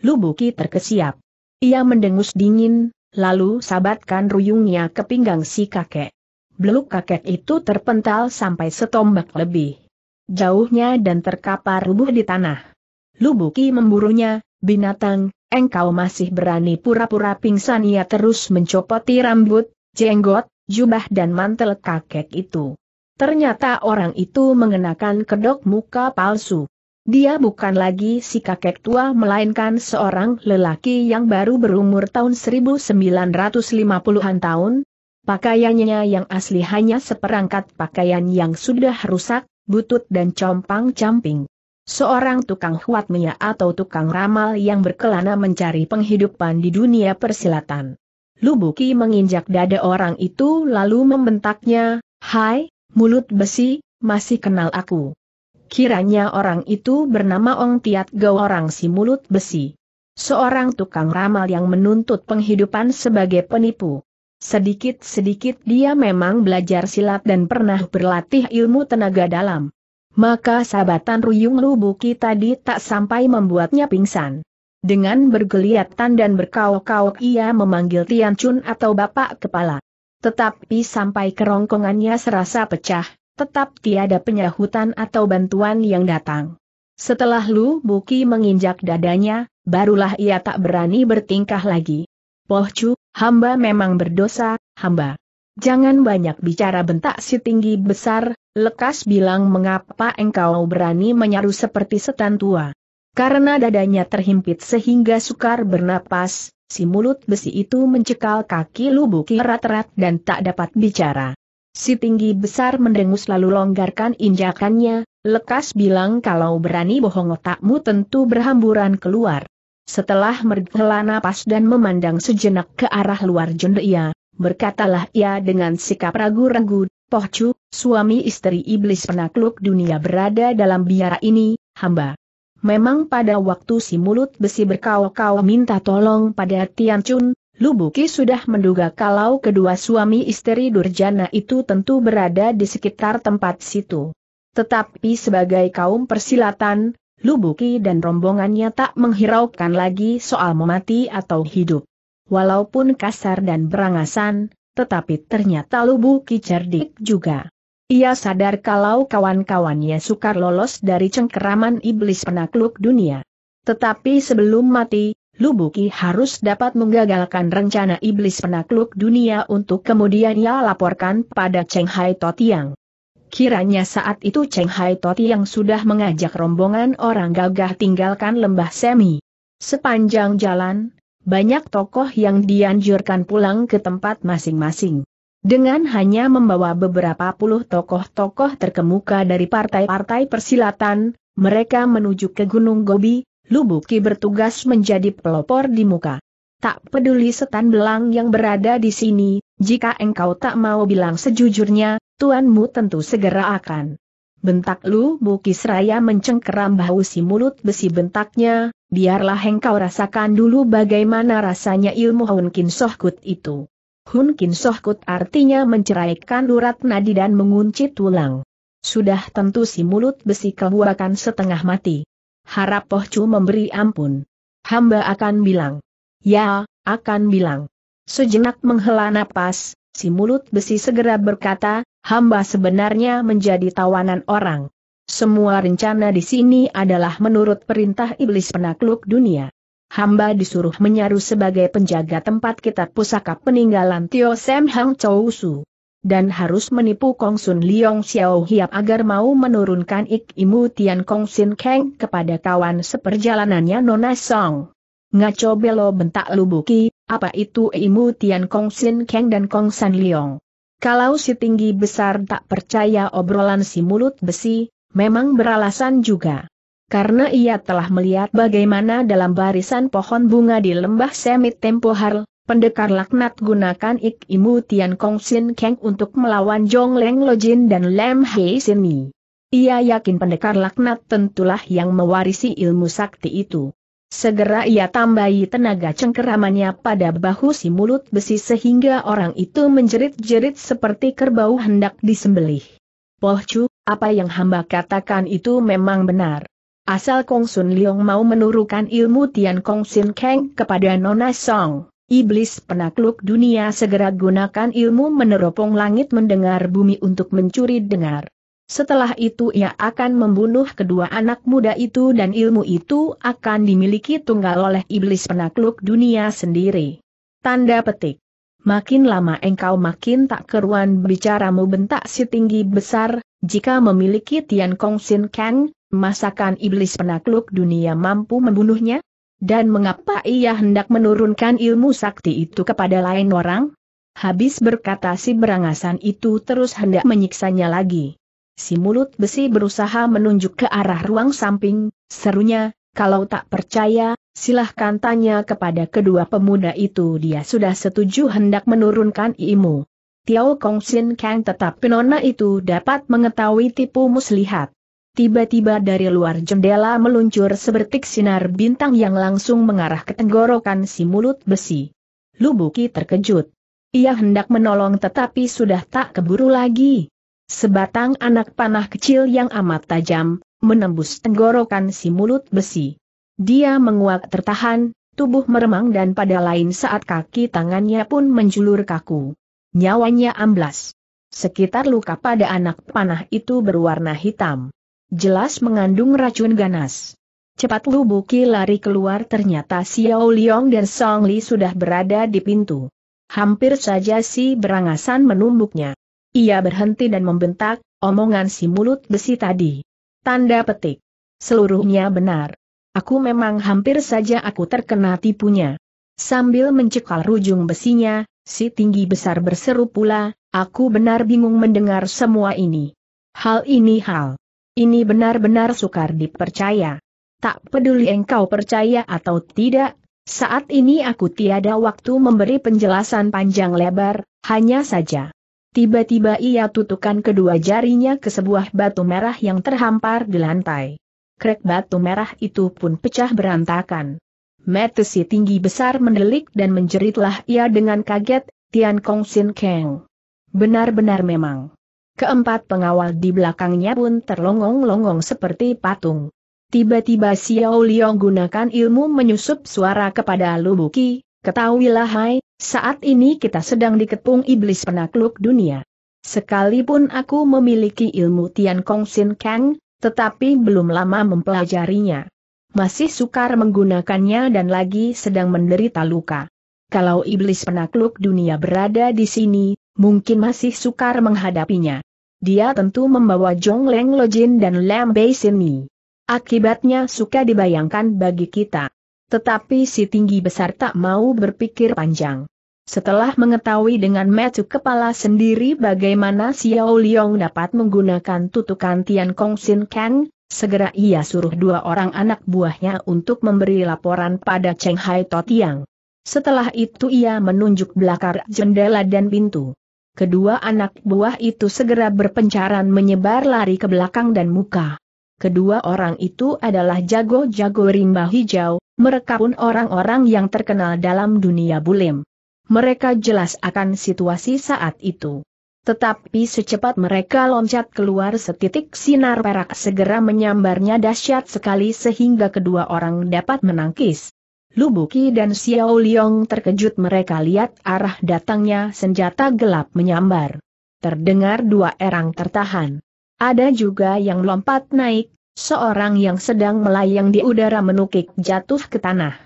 A: Lubuki terkesiap. Ia mendengus dingin, lalu sabatkan ruyungnya ke pinggang si kakek. Beluk kakek itu terpental sampai setombak lebih jauhnya dan terkapar rubuh di tanah. Lubuki memburunya, binatang, engkau masih berani pura-pura pingsan ia terus mencopoti rambut, jenggot, jubah dan mantel kakek itu. Ternyata orang itu mengenakan kedok muka palsu. Dia bukan lagi si kakek tua melainkan seorang lelaki yang baru berumur tahun 1950-an tahun. Pakaiannya yang asli hanya seperangkat pakaian yang sudah rusak, butut dan compang-camping. Seorang tukang huatmia atau tukang ramal yang berkelana mencari penghidupan di dunia persilatan. Lubuki menginjak dada orang itu lalu membentaknya, Hai, mulut besi, masih kenal aku. Kiranya orang itu bernama Ong Tiat Gao orang si mulut besi. Seorang tukang ramal yang menuntut penghidupan sebagai penipu. Sedikit-sedikit dia memang belajar silat dan pernah berlatih ilmu tenaga dalam. Maka sabatan Ruyung Lubuki tadi tak sampai membuatnya pingsan. Dengan bergeliatan dan berkauk-kauk ia memanggil Tian Chun atau Bapak Kepala. Tetapi sampai kerongkongannya serasa pecah, tetap tiada penyahutan atau bantuan yang datang. Setelah Lu Buki menginjak dadanya, barulah ia tak berani bertingkah lagi. Pohcu, hamba memang berdosa, hamba. Jangan banyak bicara bentak si tinggi besar, lekas bilang mengapa engkau berani menyaru seperti setan tua. Karena dadanya terhimpit sehingga sukar bernapas, si mulut besi itu mencekal kaki lubuki erat rat dan tak dapat bicara. Si tinggi besar mendengus lalu longgarkan injakannya, lekas bilang kalau berani bohong otakmu tentu berhamburan keluar. Setelah mergela napas dan memandang sejenak ke arah luar jendela berkatalah ia dengan sikap ragu-ragu, Pohcu, suami istri iblis penakluk dunia berada dalam biara ini, hamba. Memang pada waktu si mulut besi berkau-kau minta tolong pada Tian Chun, Lubuki sudah menduga kalau kedua suami istri Durjana itu tentu berada di sekitar tempat situ. Tetapi sebagai kaum persilatan, Lubuki dan rombongannya tak menghiraukan lagi soal mati atau hidup. Walaupun kasar dan berangasan, tetapi ternyata Lubuki cerdik juga. Ia sadar kalau kawan-kawannya sukar lolos dari cengkeraman iblis penakluk dunia. Tetapi sebelum mati, Lubuki harus dapat menggagalkan rencana iblis penakluk dunia untuk kemudian ia laporkan pada Cheng Hai Totiang. Kiranya saat itu Cheng Hai Toti yang sudah mengajak rombongan orang gagah tinggalkan lembah semi. Sepanjang jalan, banyak tokoh yang dianjurkan pulang ke tempat masing-masing. Dengan hanya membawa beberapa puluh tokoh-tokoh terkemuka dari partai-partai persilatan, mereka menuju ke Gunung Gobi, Lubuki bertugas menjadi pelopor di muka. Tak peduli setan belang yang berada di sini, jika engkau tak mau bilang sejujurnya, tuanmu tentu segera akan. Bentak Lu raya mencengkeram bau si mulut besi bentaknya, biarlah engkau rasakan dulu bagaimana rasanya ilmu Hun Kin Sohkut itu. Hun Kin Sohkut artinya menceraikan urat nadi dan mengunci tulang. Sudah tentu si mulut besi kau akan setengah mati. Harap pohcu memberi ampun. Hamba akan bilang. Ya, akan bilang. Sejenak menghela napas, si mulut besi segera berkata, hamba sebenarnya menjadi tawanan orang. Semua rencana di sini adalah menurut perintah iblis penakluk dunia. Hamba disuruh menyaru sebagai penjaga tempat kitab pusaka peninggalan Tio Sam Hang Chou Su. Dan harus menipu Kong Sun Liong Xiao Hiap agar mau menurunkan Ik Imu Tian Kong Sin Kang kepada kawan seperjalanannya Nona Song. Ngaco Belo bentak Lubuki, apa itu Imu Tian Kong Sin Kang dan Kong San Liong? Kalau si tinggi besar tak percaya obrolan si mulut besi, memang beralasan juga. Karena ia telah melihat bagaimana dalam barisan pohon bunga di lembah Semit Tempo pendekar laknat gunakan Ik Imu Tian Kong Sin Keng untuk melawan Jong Leng Lojin dan lem Hei mi. Ia yakin pendekar laknat tentulah yang mewarisi ilmu sakti itu. Segera ia tambahi tenaga cengkeramannya pada bahu si mulut besi sehingga orang itu menjerit-jerit seperti kerbau hendak disembelih. Pohcu, apa yang hamba katakan itu memang benar. Asal Kong Sun Leong mau menurunkan ilmu Tian Kong Sin Kang kepada Nona Song, iblis penakluk dunia segera gunakan ilmu meneropong langit mendengar bumi untuk mencuri dengar. Setelah itu ia akan membunuh kedua anak muda itu dan ilmu itu akan dimiliki tunggal oleh iblis penakluk dunia sendiri. Tanda petik. Makin lama engkau makin tak keruan bicaramu bentak si tinggi besar, jika memiliki Tian Kong Sin Kang, masakan iblis penakluk dunia mampu membunuhnya? Dan mengapa ia hendak menurunkan ilmu sakti itu kepada lain orang? Habis berkata si berangasan itu terus hendak menyiksanya lagi. Si mulut besi berusaha menunjuk ke arah ruang samping, serunya, kalau tak percaya, silahkan tanya kepada kedua pemuda itu dia sudah setuju hendak menurunkan ilmu. Tiao Kong Sin Kang tetap penona itu dapat mengetahui tipu muslihat. Tiba-tiba dari luar jendela meluncur sebertik sinar bintang yang langsung mengarah ke tenggorokan si mulut besi. Lubuki terkejut. Ia hendak menolong tetapi sudah tak keburu lagi. Sebatang anak panah kecil yang amat tajam, menembus tenggorokan si mulut besi. Dia menguak tertahan, tubuh meremang dan pada lain saat kaki tangannya pun menjulur kaku. Nyawanya amblas. Sekitar luka pada anak panah itu berwarna hitam. Jelas mengandung racun ganas. Cepat Lubuki lari keluar ternyata Xiao Liong dan Song Li sudah berada di pintu. Hampir saja si berangasan menumbuknya. Ia berhenti dan membentak, omongan si mulut besi tadi. Tanda petik. Seluruhnya benar. Aku memang hampir saja aku terkena tipunya. Sambil mencekal rujung besinya, si tinggi besar berseru pula, aku benar bingung mendengar semua ini. Hal ini hal. Ini benar-benar sukar dipercaya. Tak peduli engkau percaya atau tidak, saat ini aku tiada waktu memberi penjelasan panjang lebar, hanya saja. Tiba-tiba ia tutupkan kedua jarinya ke sebuah batu merah yang terhampar di lantai. Krek batu merah itu pun pecah berantakan. si tinggi besar mendelik dan menjeritlah ia dengan kaget, Tian Kong Sin Kang. Benar-benar memang. Keempat pengawal di belakangnya pun terlongong-longong seperti patung. Tiba-tiba Xiao Liang gunakan ilmu menyusup suara kepada Lubuki, ketahuilah hai, saat ini kita sedang dikepung iblis penakluk dunia. Sekalipun aku memiliki ilmu Tian Kong Sin Kang, tetapi belum lama mempelajarinya. Masih sukar menggunakannya dan lagi sedang menderita luka. Kalau iblis penakluk dunia berada di sini, mungkin masih sukar menghadapinya. Dia tentu membawa Jong Leng Lojin dan Lam Bei Sini. Akibatnya suka dibayangkan bagi kita. Tetapi si tinggi besar tak mau berpikir panjang. Setelah mengetahui dengan metu kepala sendiri bagaimana Xiao Liong dapat menggunakan tutukan Tian Kong Sin Kang, segera ia suruh dua orang anak buahnya untuk memberi laporan pada Cheng Hai To Tiang. Setelah itu ia menunjuk belakang jendela dan pintu. Kedua anak buah itu segera berpencaran menyebar lari ke belakang dan muka kedua orang itu adalah jago-jago rimba hijau, mereka pun orang-orang yang terkenal dalam dunia bulim. Mereka jelas akan situasi saat itu. Tetapi secepat mereka loncat keluar setitik sinar perak segera menyambarnya dahsyat sekali sehingga kedua orang dapat menangkis. Lubuki dan Xiao Liong terkejut mereka lihat arah datangnya senjata gelap menyambar. Terdengar dua erang tertahan. Ada juga yang lompat naik, seorang yang sedang melayang di udara menukik jatuh ke tanah.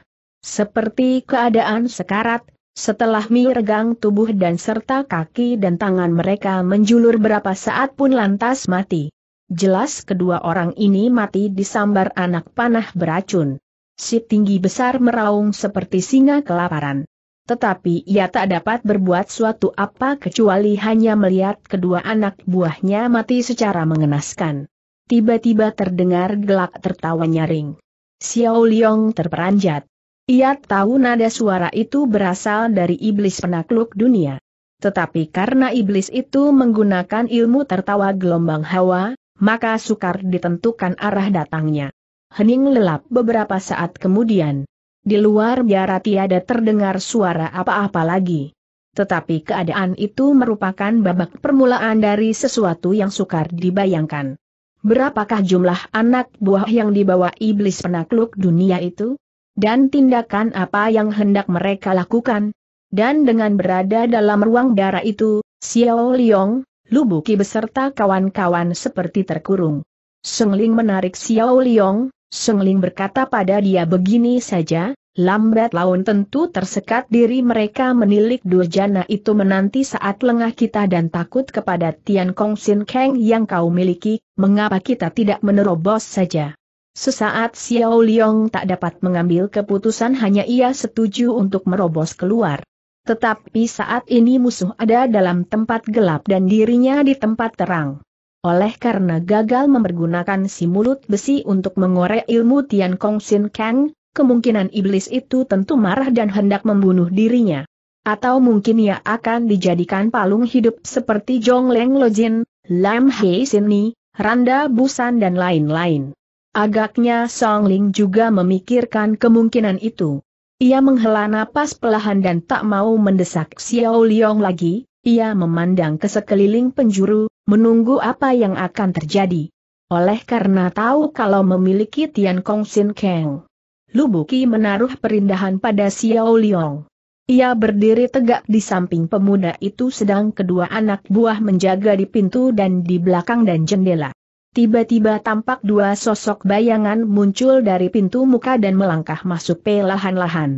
A: Seperti keadaan sekarat, setelah miregang tubuh dan serta kaki dan tangan mereka menjulur berapa saat pun lantas mati. Jelas kedua orang ini mati disambar anak panah beracun. Si tinggi besar meraung seperti singa kelaparan. Tetapi ia tak dapat berbuat suatu apa kecuali hanya melihat kedua anak buahnya mati secara mengenaskan. Tiba-tiba terdengar gelak tertawa nyaring. Xiao Liong terperanjat. Ia tahu nada suara itu berasal dari iblis penakluk dunia. Tetapi karena iblis itu menggunakan ilmu tertawa gelombang hawa, maka sukar ditentukan arah datangnya. Hening lelap beberapa saat kemudian. Di luar biara tiada terdengar suara apa-apa lagi. Tetapi keadaan itu merupakan babak permulaan dari sesuatu yang sukar dibayangkan. Berapakah jumlah anak buah yang dibawa iblis penakluk dunia itu? Dan tindakan apa yang hendak mereka lakukan? Dan dengan berada dalam ruang darah itu, Xiao Liong, Lubuki beserta kawan-kawan seperti terkurung. Sengling menarik Xiao Liong, Sengling berkata pada dia begini saja, lambat laun tentu tersekat diri mereka menilik durjana itu menanti saat lengah kita dan takut kepada Tian Kong Sin Kang yang kau miliki, mengapa kita tidak menerobos saja. Sesaat Xiao Liong tak dapat mengambil keputusan hanya ia setuju untuk merobos keluar. Tetapi saat ini musuh ada dalam tempat gelap dan dirinya di tempat terang. Oleh karena gagal mempergunakan si mulut besi untuk mengorek ilmu Tian Kong Sin Kang, kemungkinan iblis itu tentu marah dan hendak membunuh dirinya. Atau mungkin ia akan dijadikan palung hidup seperti Jong Leng Lo Jin, Lam Hei Ni, Randa Busan dan lain-lain. Agaknya Song Ling juga memikirkan kemungkinan itu. Ia menghela napas pelahan dan tak mau mendesak Xiao Liong lagi, ia memandang ke sekeliling penjuru, menunggu apa yang akan terjadi. Oleh karena tahu kalau memiliki Tian Kong Sin Kang. Lubuki menaruh perindahan pada Xiao Liang. Ia berdiri tegak di samping pemuda itu sedang kedua anak buah menjaga di pintu dan di belakang dan jendela. Tiba-tiba tampak dua sosok bayangan muncul dari pintu muka dan melangkah masuk pelahan lahan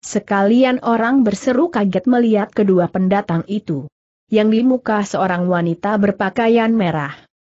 A: Sekalian orang berseru kaget melihat kedua pendatang itu. Yang di muka seorang wanita berpakaian merah.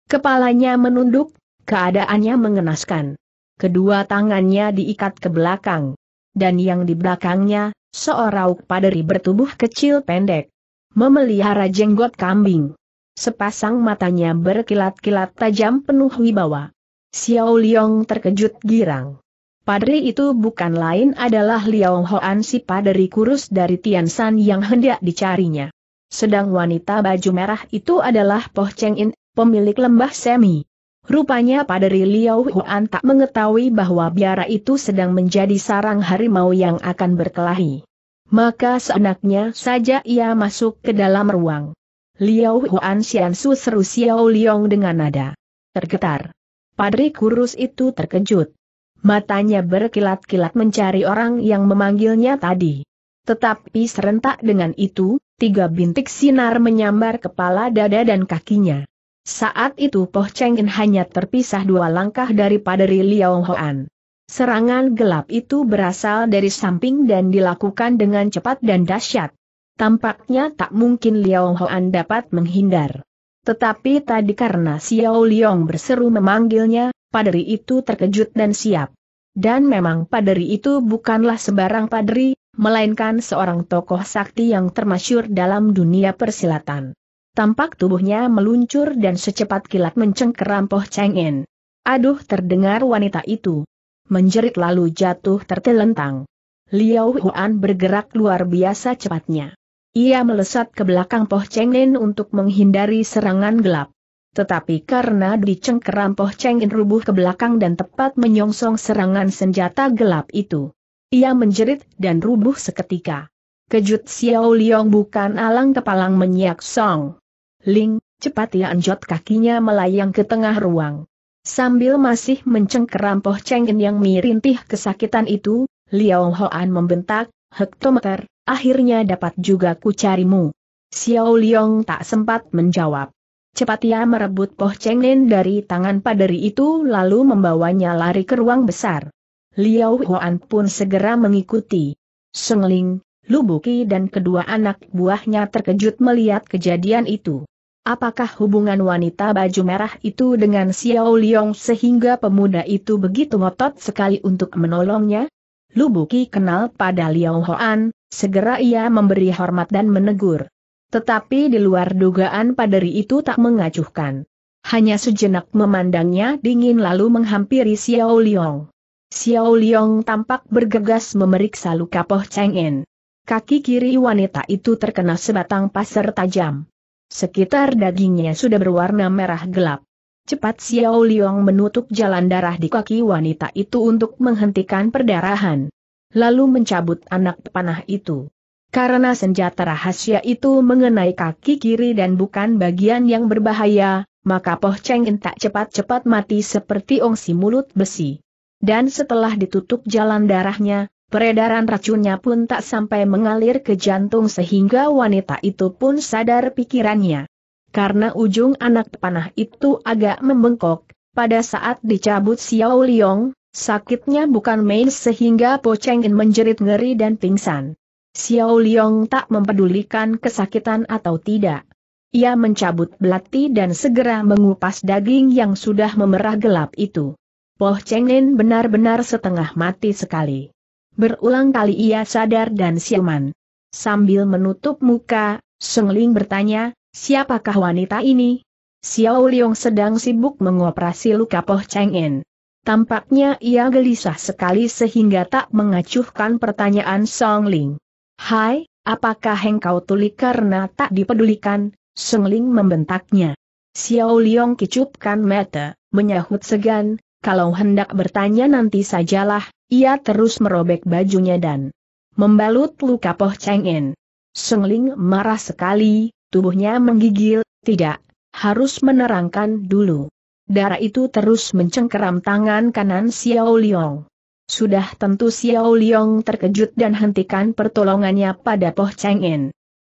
A: Kepalanya menunduk, keadaannya mengenaskan. Kedua tangannya diikat ke belakang. Dan yang di belakangnya, seorang paderi bertubuh kecil pendek. Memelihara jenggot kambing. Sepasang matanya berkilat-kilat tajam penuh wibawa. Xiao Liong terkejut girang. Padri itu bukan lain adalah Liao Hoan si padri kurus dari Tian San yang hendak dicarinya. Sedang wanita baju merah itu adalah Poh Cheng In, pemilik lembah semi. Rupanya padri Liao Hoan tak mengetahui bahwa biara itu sedang menjadi sarang harimau yang akan berkelahi. Maka seenaknya saja ia masuk ke dalam ruang. Liao Hoan Xian Su seru Xiao Liong dengan nada. Tergetar. Padri kurus itu terkejut. Matanya berkilat-kilat mencari orang yang memanggilnya tadi. Tetapi serentak dengan itu, tiga bintik sinar menyambar kepala dada dan kakinya. Saat itu Poh Cheng In hanya terpisah dua langkah daripada Ri Liao Hoan. Serangan gelap itu berasal dari samping dan dilakukan dengan cepat dan dahsyat. Tampaknya tak mungkin Liao Hoan dapat menghindar. Tetapi tadi karena Xiao Liong berseru memanggilnya, paderi itu terkejut dan siap. Dan memang paderi itu bukanlah sebarang Padri, melainkan seorang tokoh sakti yang termasyur dalam dunia persilatan. Tampak tubuhnya meluncur dan secepat kilat mencengkeram Poh Cheng In. Aduh terdengar wanita itu. Menjerit lalu jatuh tertelentang. Liao Huan bergerak luar biasa cepatnya. Ia melesat ke belakang Poh Cheng In untuk menghindari serangan gelap. Tetapi karena dicengkeram Poh Cheng In rubuh ke belakang dan tepat menyongsong serangan senjata gelap itu. Ia menjerit dan rubuh seketika. Kejut Xiao Liong bukan alang kepalang menyiak song. Ling, cepat ia anjot kakinya melayang ke tengah ruang. Sambil masih mencengkeram Poh Cheng In yang mirintih kesakitan itu, Liao Hoan membentak, hektometer, akhirnya dapat juga ku carimu. Xiao Liong tak sempat menjawab. Cepat ia merebut Poh Cheng Nen dari tangan paderi itu lalu membawanya lari ke ruang besar. Liao Huan pun segera mengikuti. Sengling, Lubuki dan kedua anak buahnya terkejut melihat kejadian itu. Apakah hubungan wanita baju merah itu dengan Xiao Liong sehingga pemuda itu begitu ngotot sekali untuk menolongnya? Lubuki kenal pada Liao Huan, segera ia memberi hormat dan menegur. Tetapi di luar dugaan paderi itu tak mengacuhkan. Hanya sejenak memandangnya dingin lalu menghampiri Xiao Liang. Xiao Liang tampak bergegas memeriksa luka Poh Cheng In. Kaki kiri wanita itu terkena sebatang pasir tajam. Sekitar dagingnya sudah berwarna merah gelap. Cepat Xiao Liang menutup jalan darah di kaki wanita itu untuk menghentikan perdarahan. Lalu mencabut anak panah itu. Karena senjata rahasia itu mengenai kaki kiri dan bukan bagian yang berbahaya, maka Poh Cheng In tak cepat-cepat mati seperti ongsi mulut besi. Dan setelah ditutup jalan darahnya, peredaran racunnya pun tak sampai mengalir ke jantung sehingga wanita itu pun sadar pikirannya. Karena ujung anak panah itu agak membengkok, pada saat dicabut Xiao Liong, sakitnya bukan main sehingga Po Cheng In menjerit ngeri dan pingsan. Xiao Liang tak mempedulikan kesakitan atau tidak. Ia mencabut belati dan segera mengupas daging yang sudah memerah gelap itu. Poh Chengnin benar-benar setengah mati sekali. Berulang kali ia sadar dan siuman. Sambil menutup muka, Sengling bertanya, siapakah wanita ini? Xiao Liang sedang sibuk mengoperasi luka Poh Chengnin. Tampaknya ia gelisah sekali sehingga tak mengacuhkan pertanyaan Song Ling. Hai, apakah engkau tuli karena tak dipedulikan? Sengling membentaknya. Xiao Liong kicupkan mata, menyahut segan, kalau hendak bertanya nanti sajalah, ia terus merobek bajunya dan membalut luka Poh Cheng En. Sengling marah sekali, tubuhnya menggigil, tidak, harus menerangkan dulu. Darah itu terus mencengkeram tangan kanan Xiao Liong. Sudah tentu Xiao Liong terkejut dan hentikan pertolongannya pada Poh Cheng In.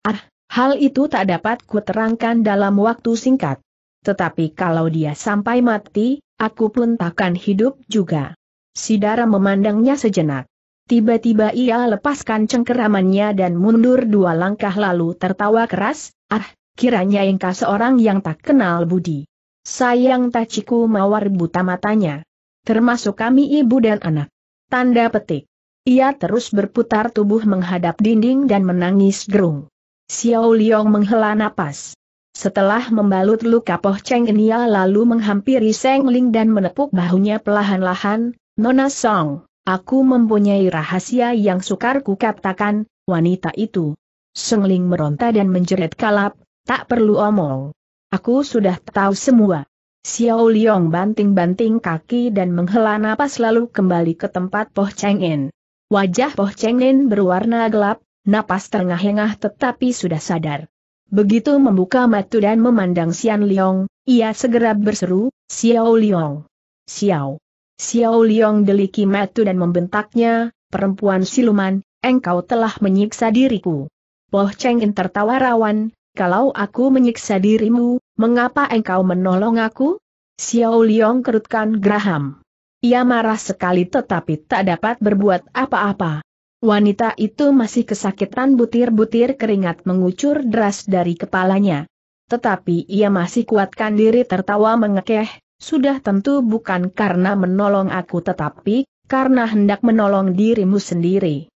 A: Ah, hal itu tak dapat kuterangkan dalam waktu singkat. Tetapi kalau dia sampai mati, aku pun takkan hidup juga. Sidara memandangnya sejenak. Tiba-tiba ia lepaskan cengkeramannya dan mundur dua langkah lalu tertawa keras, ah, kiranya engkau seorang yang tak kenal budi. Sayang taciku mawar buta matanya. Termasuk kami ibu dan anak. Tanda petik. Ia terus berputar tubuh menghadap dinding dan menangis gerung. Xiao Liang menghela napas. Setelah membalut luka Poh Cheng ia lalu menghampiri Seng Ling dan menepuk bahunya pelahan-lahan, Nona Song, aku mempunyai rahasia yang sukar kukatakan, wanita itu. Seng Ling meronta dan menjerit kalap, tak perlu omong. Aku sudah tahu semua. Xiao Liang banting-banting kaki dan menghela napas lalu kembali ke tempat Poh Cheng In. Wajah Poh Cheng In berwarna gelap, napas terengah-engah tetapi sudah sadar. Begitu membuka mata dan memandang Xian Liang, ia segera berseru, Xiao Liang. Xiao. Xiao Liang deliki mata dan membentaknya, perempuan siluman, engkau telah menyiksa diriku. Poh Cheng In tertawa rawan, kalau aku menyiksa dirimu, mengapa engkau menolong aku? Xiao Liang kerutkan geraham. Ia marah sekali tetapi tak dapat berbuat apa-apa. Wanita itu masih kesakitan butir-butir keringat mengucur deras dari kepalanya. Tetapi ia masih kuatkan diri tertawa mengekeh, sudah tentu bukan karena menolong aku tetapi, karena hendak menolong dirimu sendiri.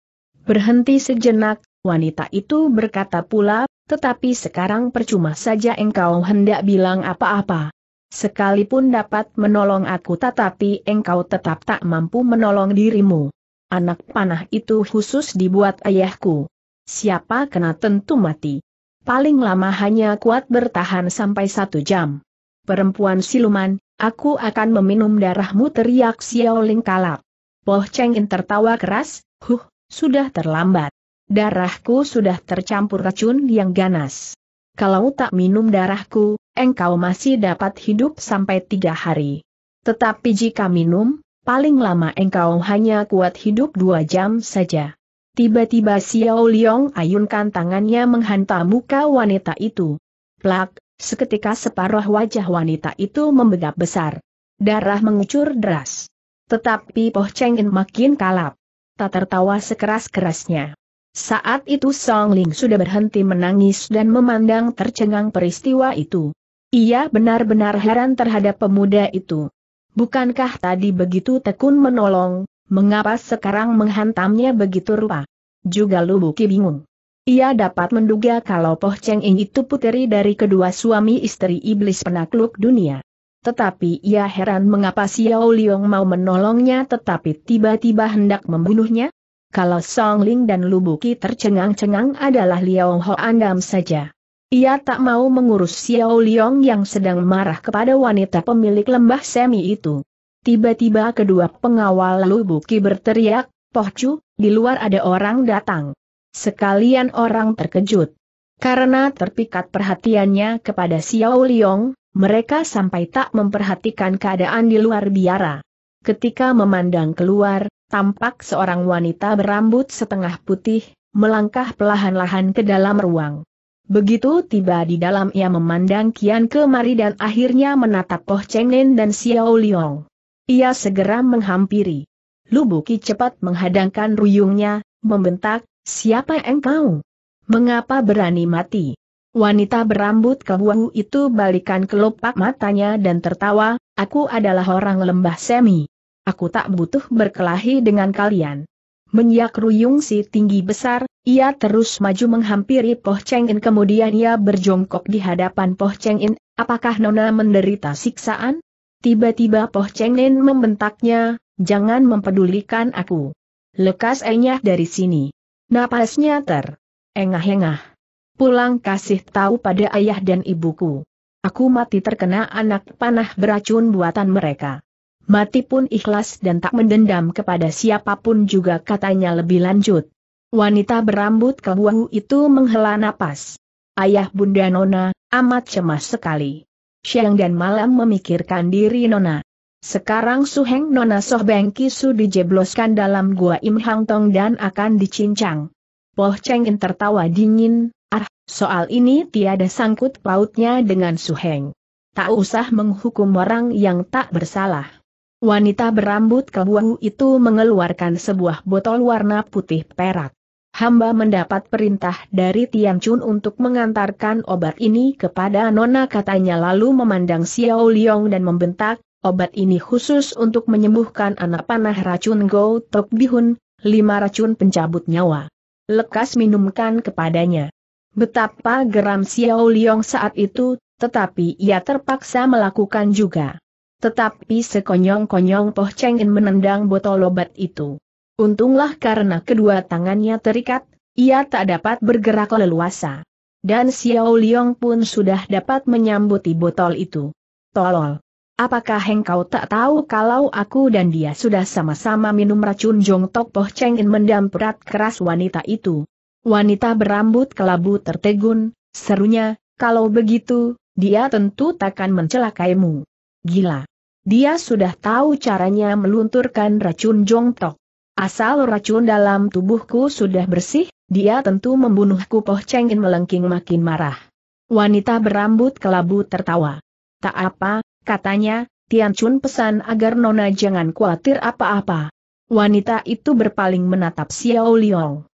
A: Berhenti sejenak, wanita itu berkata pula, tetapi sekarang percuma saja engkau hendak bilang apa-apa. Sekalipun dapat menolong aku tetapi engkau tetap tak mampu menolong dirimu. Anak panah itu khusus dibuat ayahku. Siapa kena tentu mati. Paling lama hanya kuat bertahan sampai satu jam. Perempuan siluman, aku akan meminum darahmu teriak Xiao Ling kalap. Poh Cheng In tertawa keras, huh, sudah terlambat. Darahku sudah tercampur racun yang ganas. Kalau tak minum darahku, engkau masih dapat hidup sampai tiga hari. Tetapi jika minum, paling lama engkau hanya kuat hidup dua jam saja. Tiba-tiba Xiao Liong ayunkan tangannya menghantam muka wanita itu. Plak, seketika separuh wajah wanita itu membegap besar. Darah mengucur deras. Tetapi Poh Cheng makin kalap. Tak tertawa sekeras-kerasnya. Saat itu Song Ling sudah berhenti menangis dan memandang tercengang peristiwa itu. Ia benar-benar heran terhadap pemuda itu. Bukankah tadi begitu tekun menolong, mengapa sekarang menghantamnya begitu rupa? Juga Lubuki bingung. Ia dapat menduga kalau Poh Cheng Ing itu puteri dari kedua suami istri iblis penakluk dunia. Tetapi ia heran mengapa Xiao Liong mau menolongnya tetapi tiba-tiba hendak membunuhnya? kalau Song Ling dan Lubuki tercengang-cengang adalah Liao Ho Andam saja. Ia tak mau mengurus Xiao Liong yang sedang marah kepada wanita pemilik lembah semi itu. Tiba-tiba kedua pengawal Lubuki berteriak, Poh Chu, di luar ada orang datang. Sekalian orang terkejut. Karena terpikat perhatiannya kepada Xiao Liong, mereka sampai tak memperhatikan keadaan di luar biara. Ketika memandang keluar, tampak seorang wanita berambut setengah putih, melangkah perlahan-lahan ke dalam ruang. Begitu tiba di dalam ia memandang Kian kemari dan akhirnya menatap Poh Cheng Nen dan Xiao Liong. Ia segera menghampiri. Lubuki cepat menghadangkan ruyungnya, membentak, siapa engkau? Mengapa berani mati? Wanita berambut kebuahu itu balikan kelopak matanya dan tertawa, aku adalah orang lembah semi aku tak butuh berkelahi dengan kalian. Menyak Ruyung si tinggi besar, ia terus maju menghampiri Poh Cheng In kemudian ia berjongkok di hadapan Poh Cheng In, apakah Nona menderita siksaan? Tiba-tiba Poh Cheng In membentaknya, jangan mempedulikan aku. Lekas enyah dari sini. Napasnya ter. Engah-engah. Pulang kasih tahu pada ayah dan ibuku. Aku mati terkena anak panah beracun buatan mereka mati pun ikhlas dan tak mendendam kepada siapapun juga katanya lebih lanjut. Wanita berambut kebuahu itu menghela napas. Ayah Bunda Nona, amat cemas sekali. Siang dan malam memikirkan diri Nona. Sekarang Suheng Nona Soh Beng Kisu dijebloskan dalam gua Im Hang Tong dan akan dicincang. Poh Cheng tertawa dingin, ah, soal ini tiada sangkut pautnya dengan Suheng. Tak usah menghukum orang yang tak bersalah. Wanita berambut kebuahu itu mengeluarkan sebuah botol warna putih perak. Hamba mendapat perintah dari Tian Chun untuk mengantarkan obat ini kepada Nona katanya lalu memandang Xiao Liong dan membentak, obat ini khusus untuk menyembuhkan anak panah racun Go Tok Bihun, lima racun pencabut nyawa. Lekas minumkan kepadanya. Betapa geram Xiao Liong saat itu, tetapi ia terpaksa melakukan juga. Tetapi sekonyong-konyong Poh Cheng In menendang botol obat itu. Untunglah karena kedua tangannya terikat, ia tak dapat bergerak leluasa. Dan Xiao Liong pun sudah dapat menyambuti botol itu. Tolol. Apakah engkau tak tahu kalau aku dan dia sudah sama-sama minum racun Jong Tok Poh Cheng In mendamperat keras wanita itu? Wanita berambut kelabu tertegun, serunya, kalau begitu, dia tentu takkan mencelakaimu gila. Dia sudah tahu caranya melunturkan racun jongtok. Asal racun dalam tubuhku sudah bersih, dia tentu membunuhku Poh Chengin melengking makin marah. Wanita berambut kelabu tertawa. Tak apa, katanya, Tian Chun pesan agar Nona jangan khawatir apa-apa. Wanita itu berpaling menatap Xiao Liang.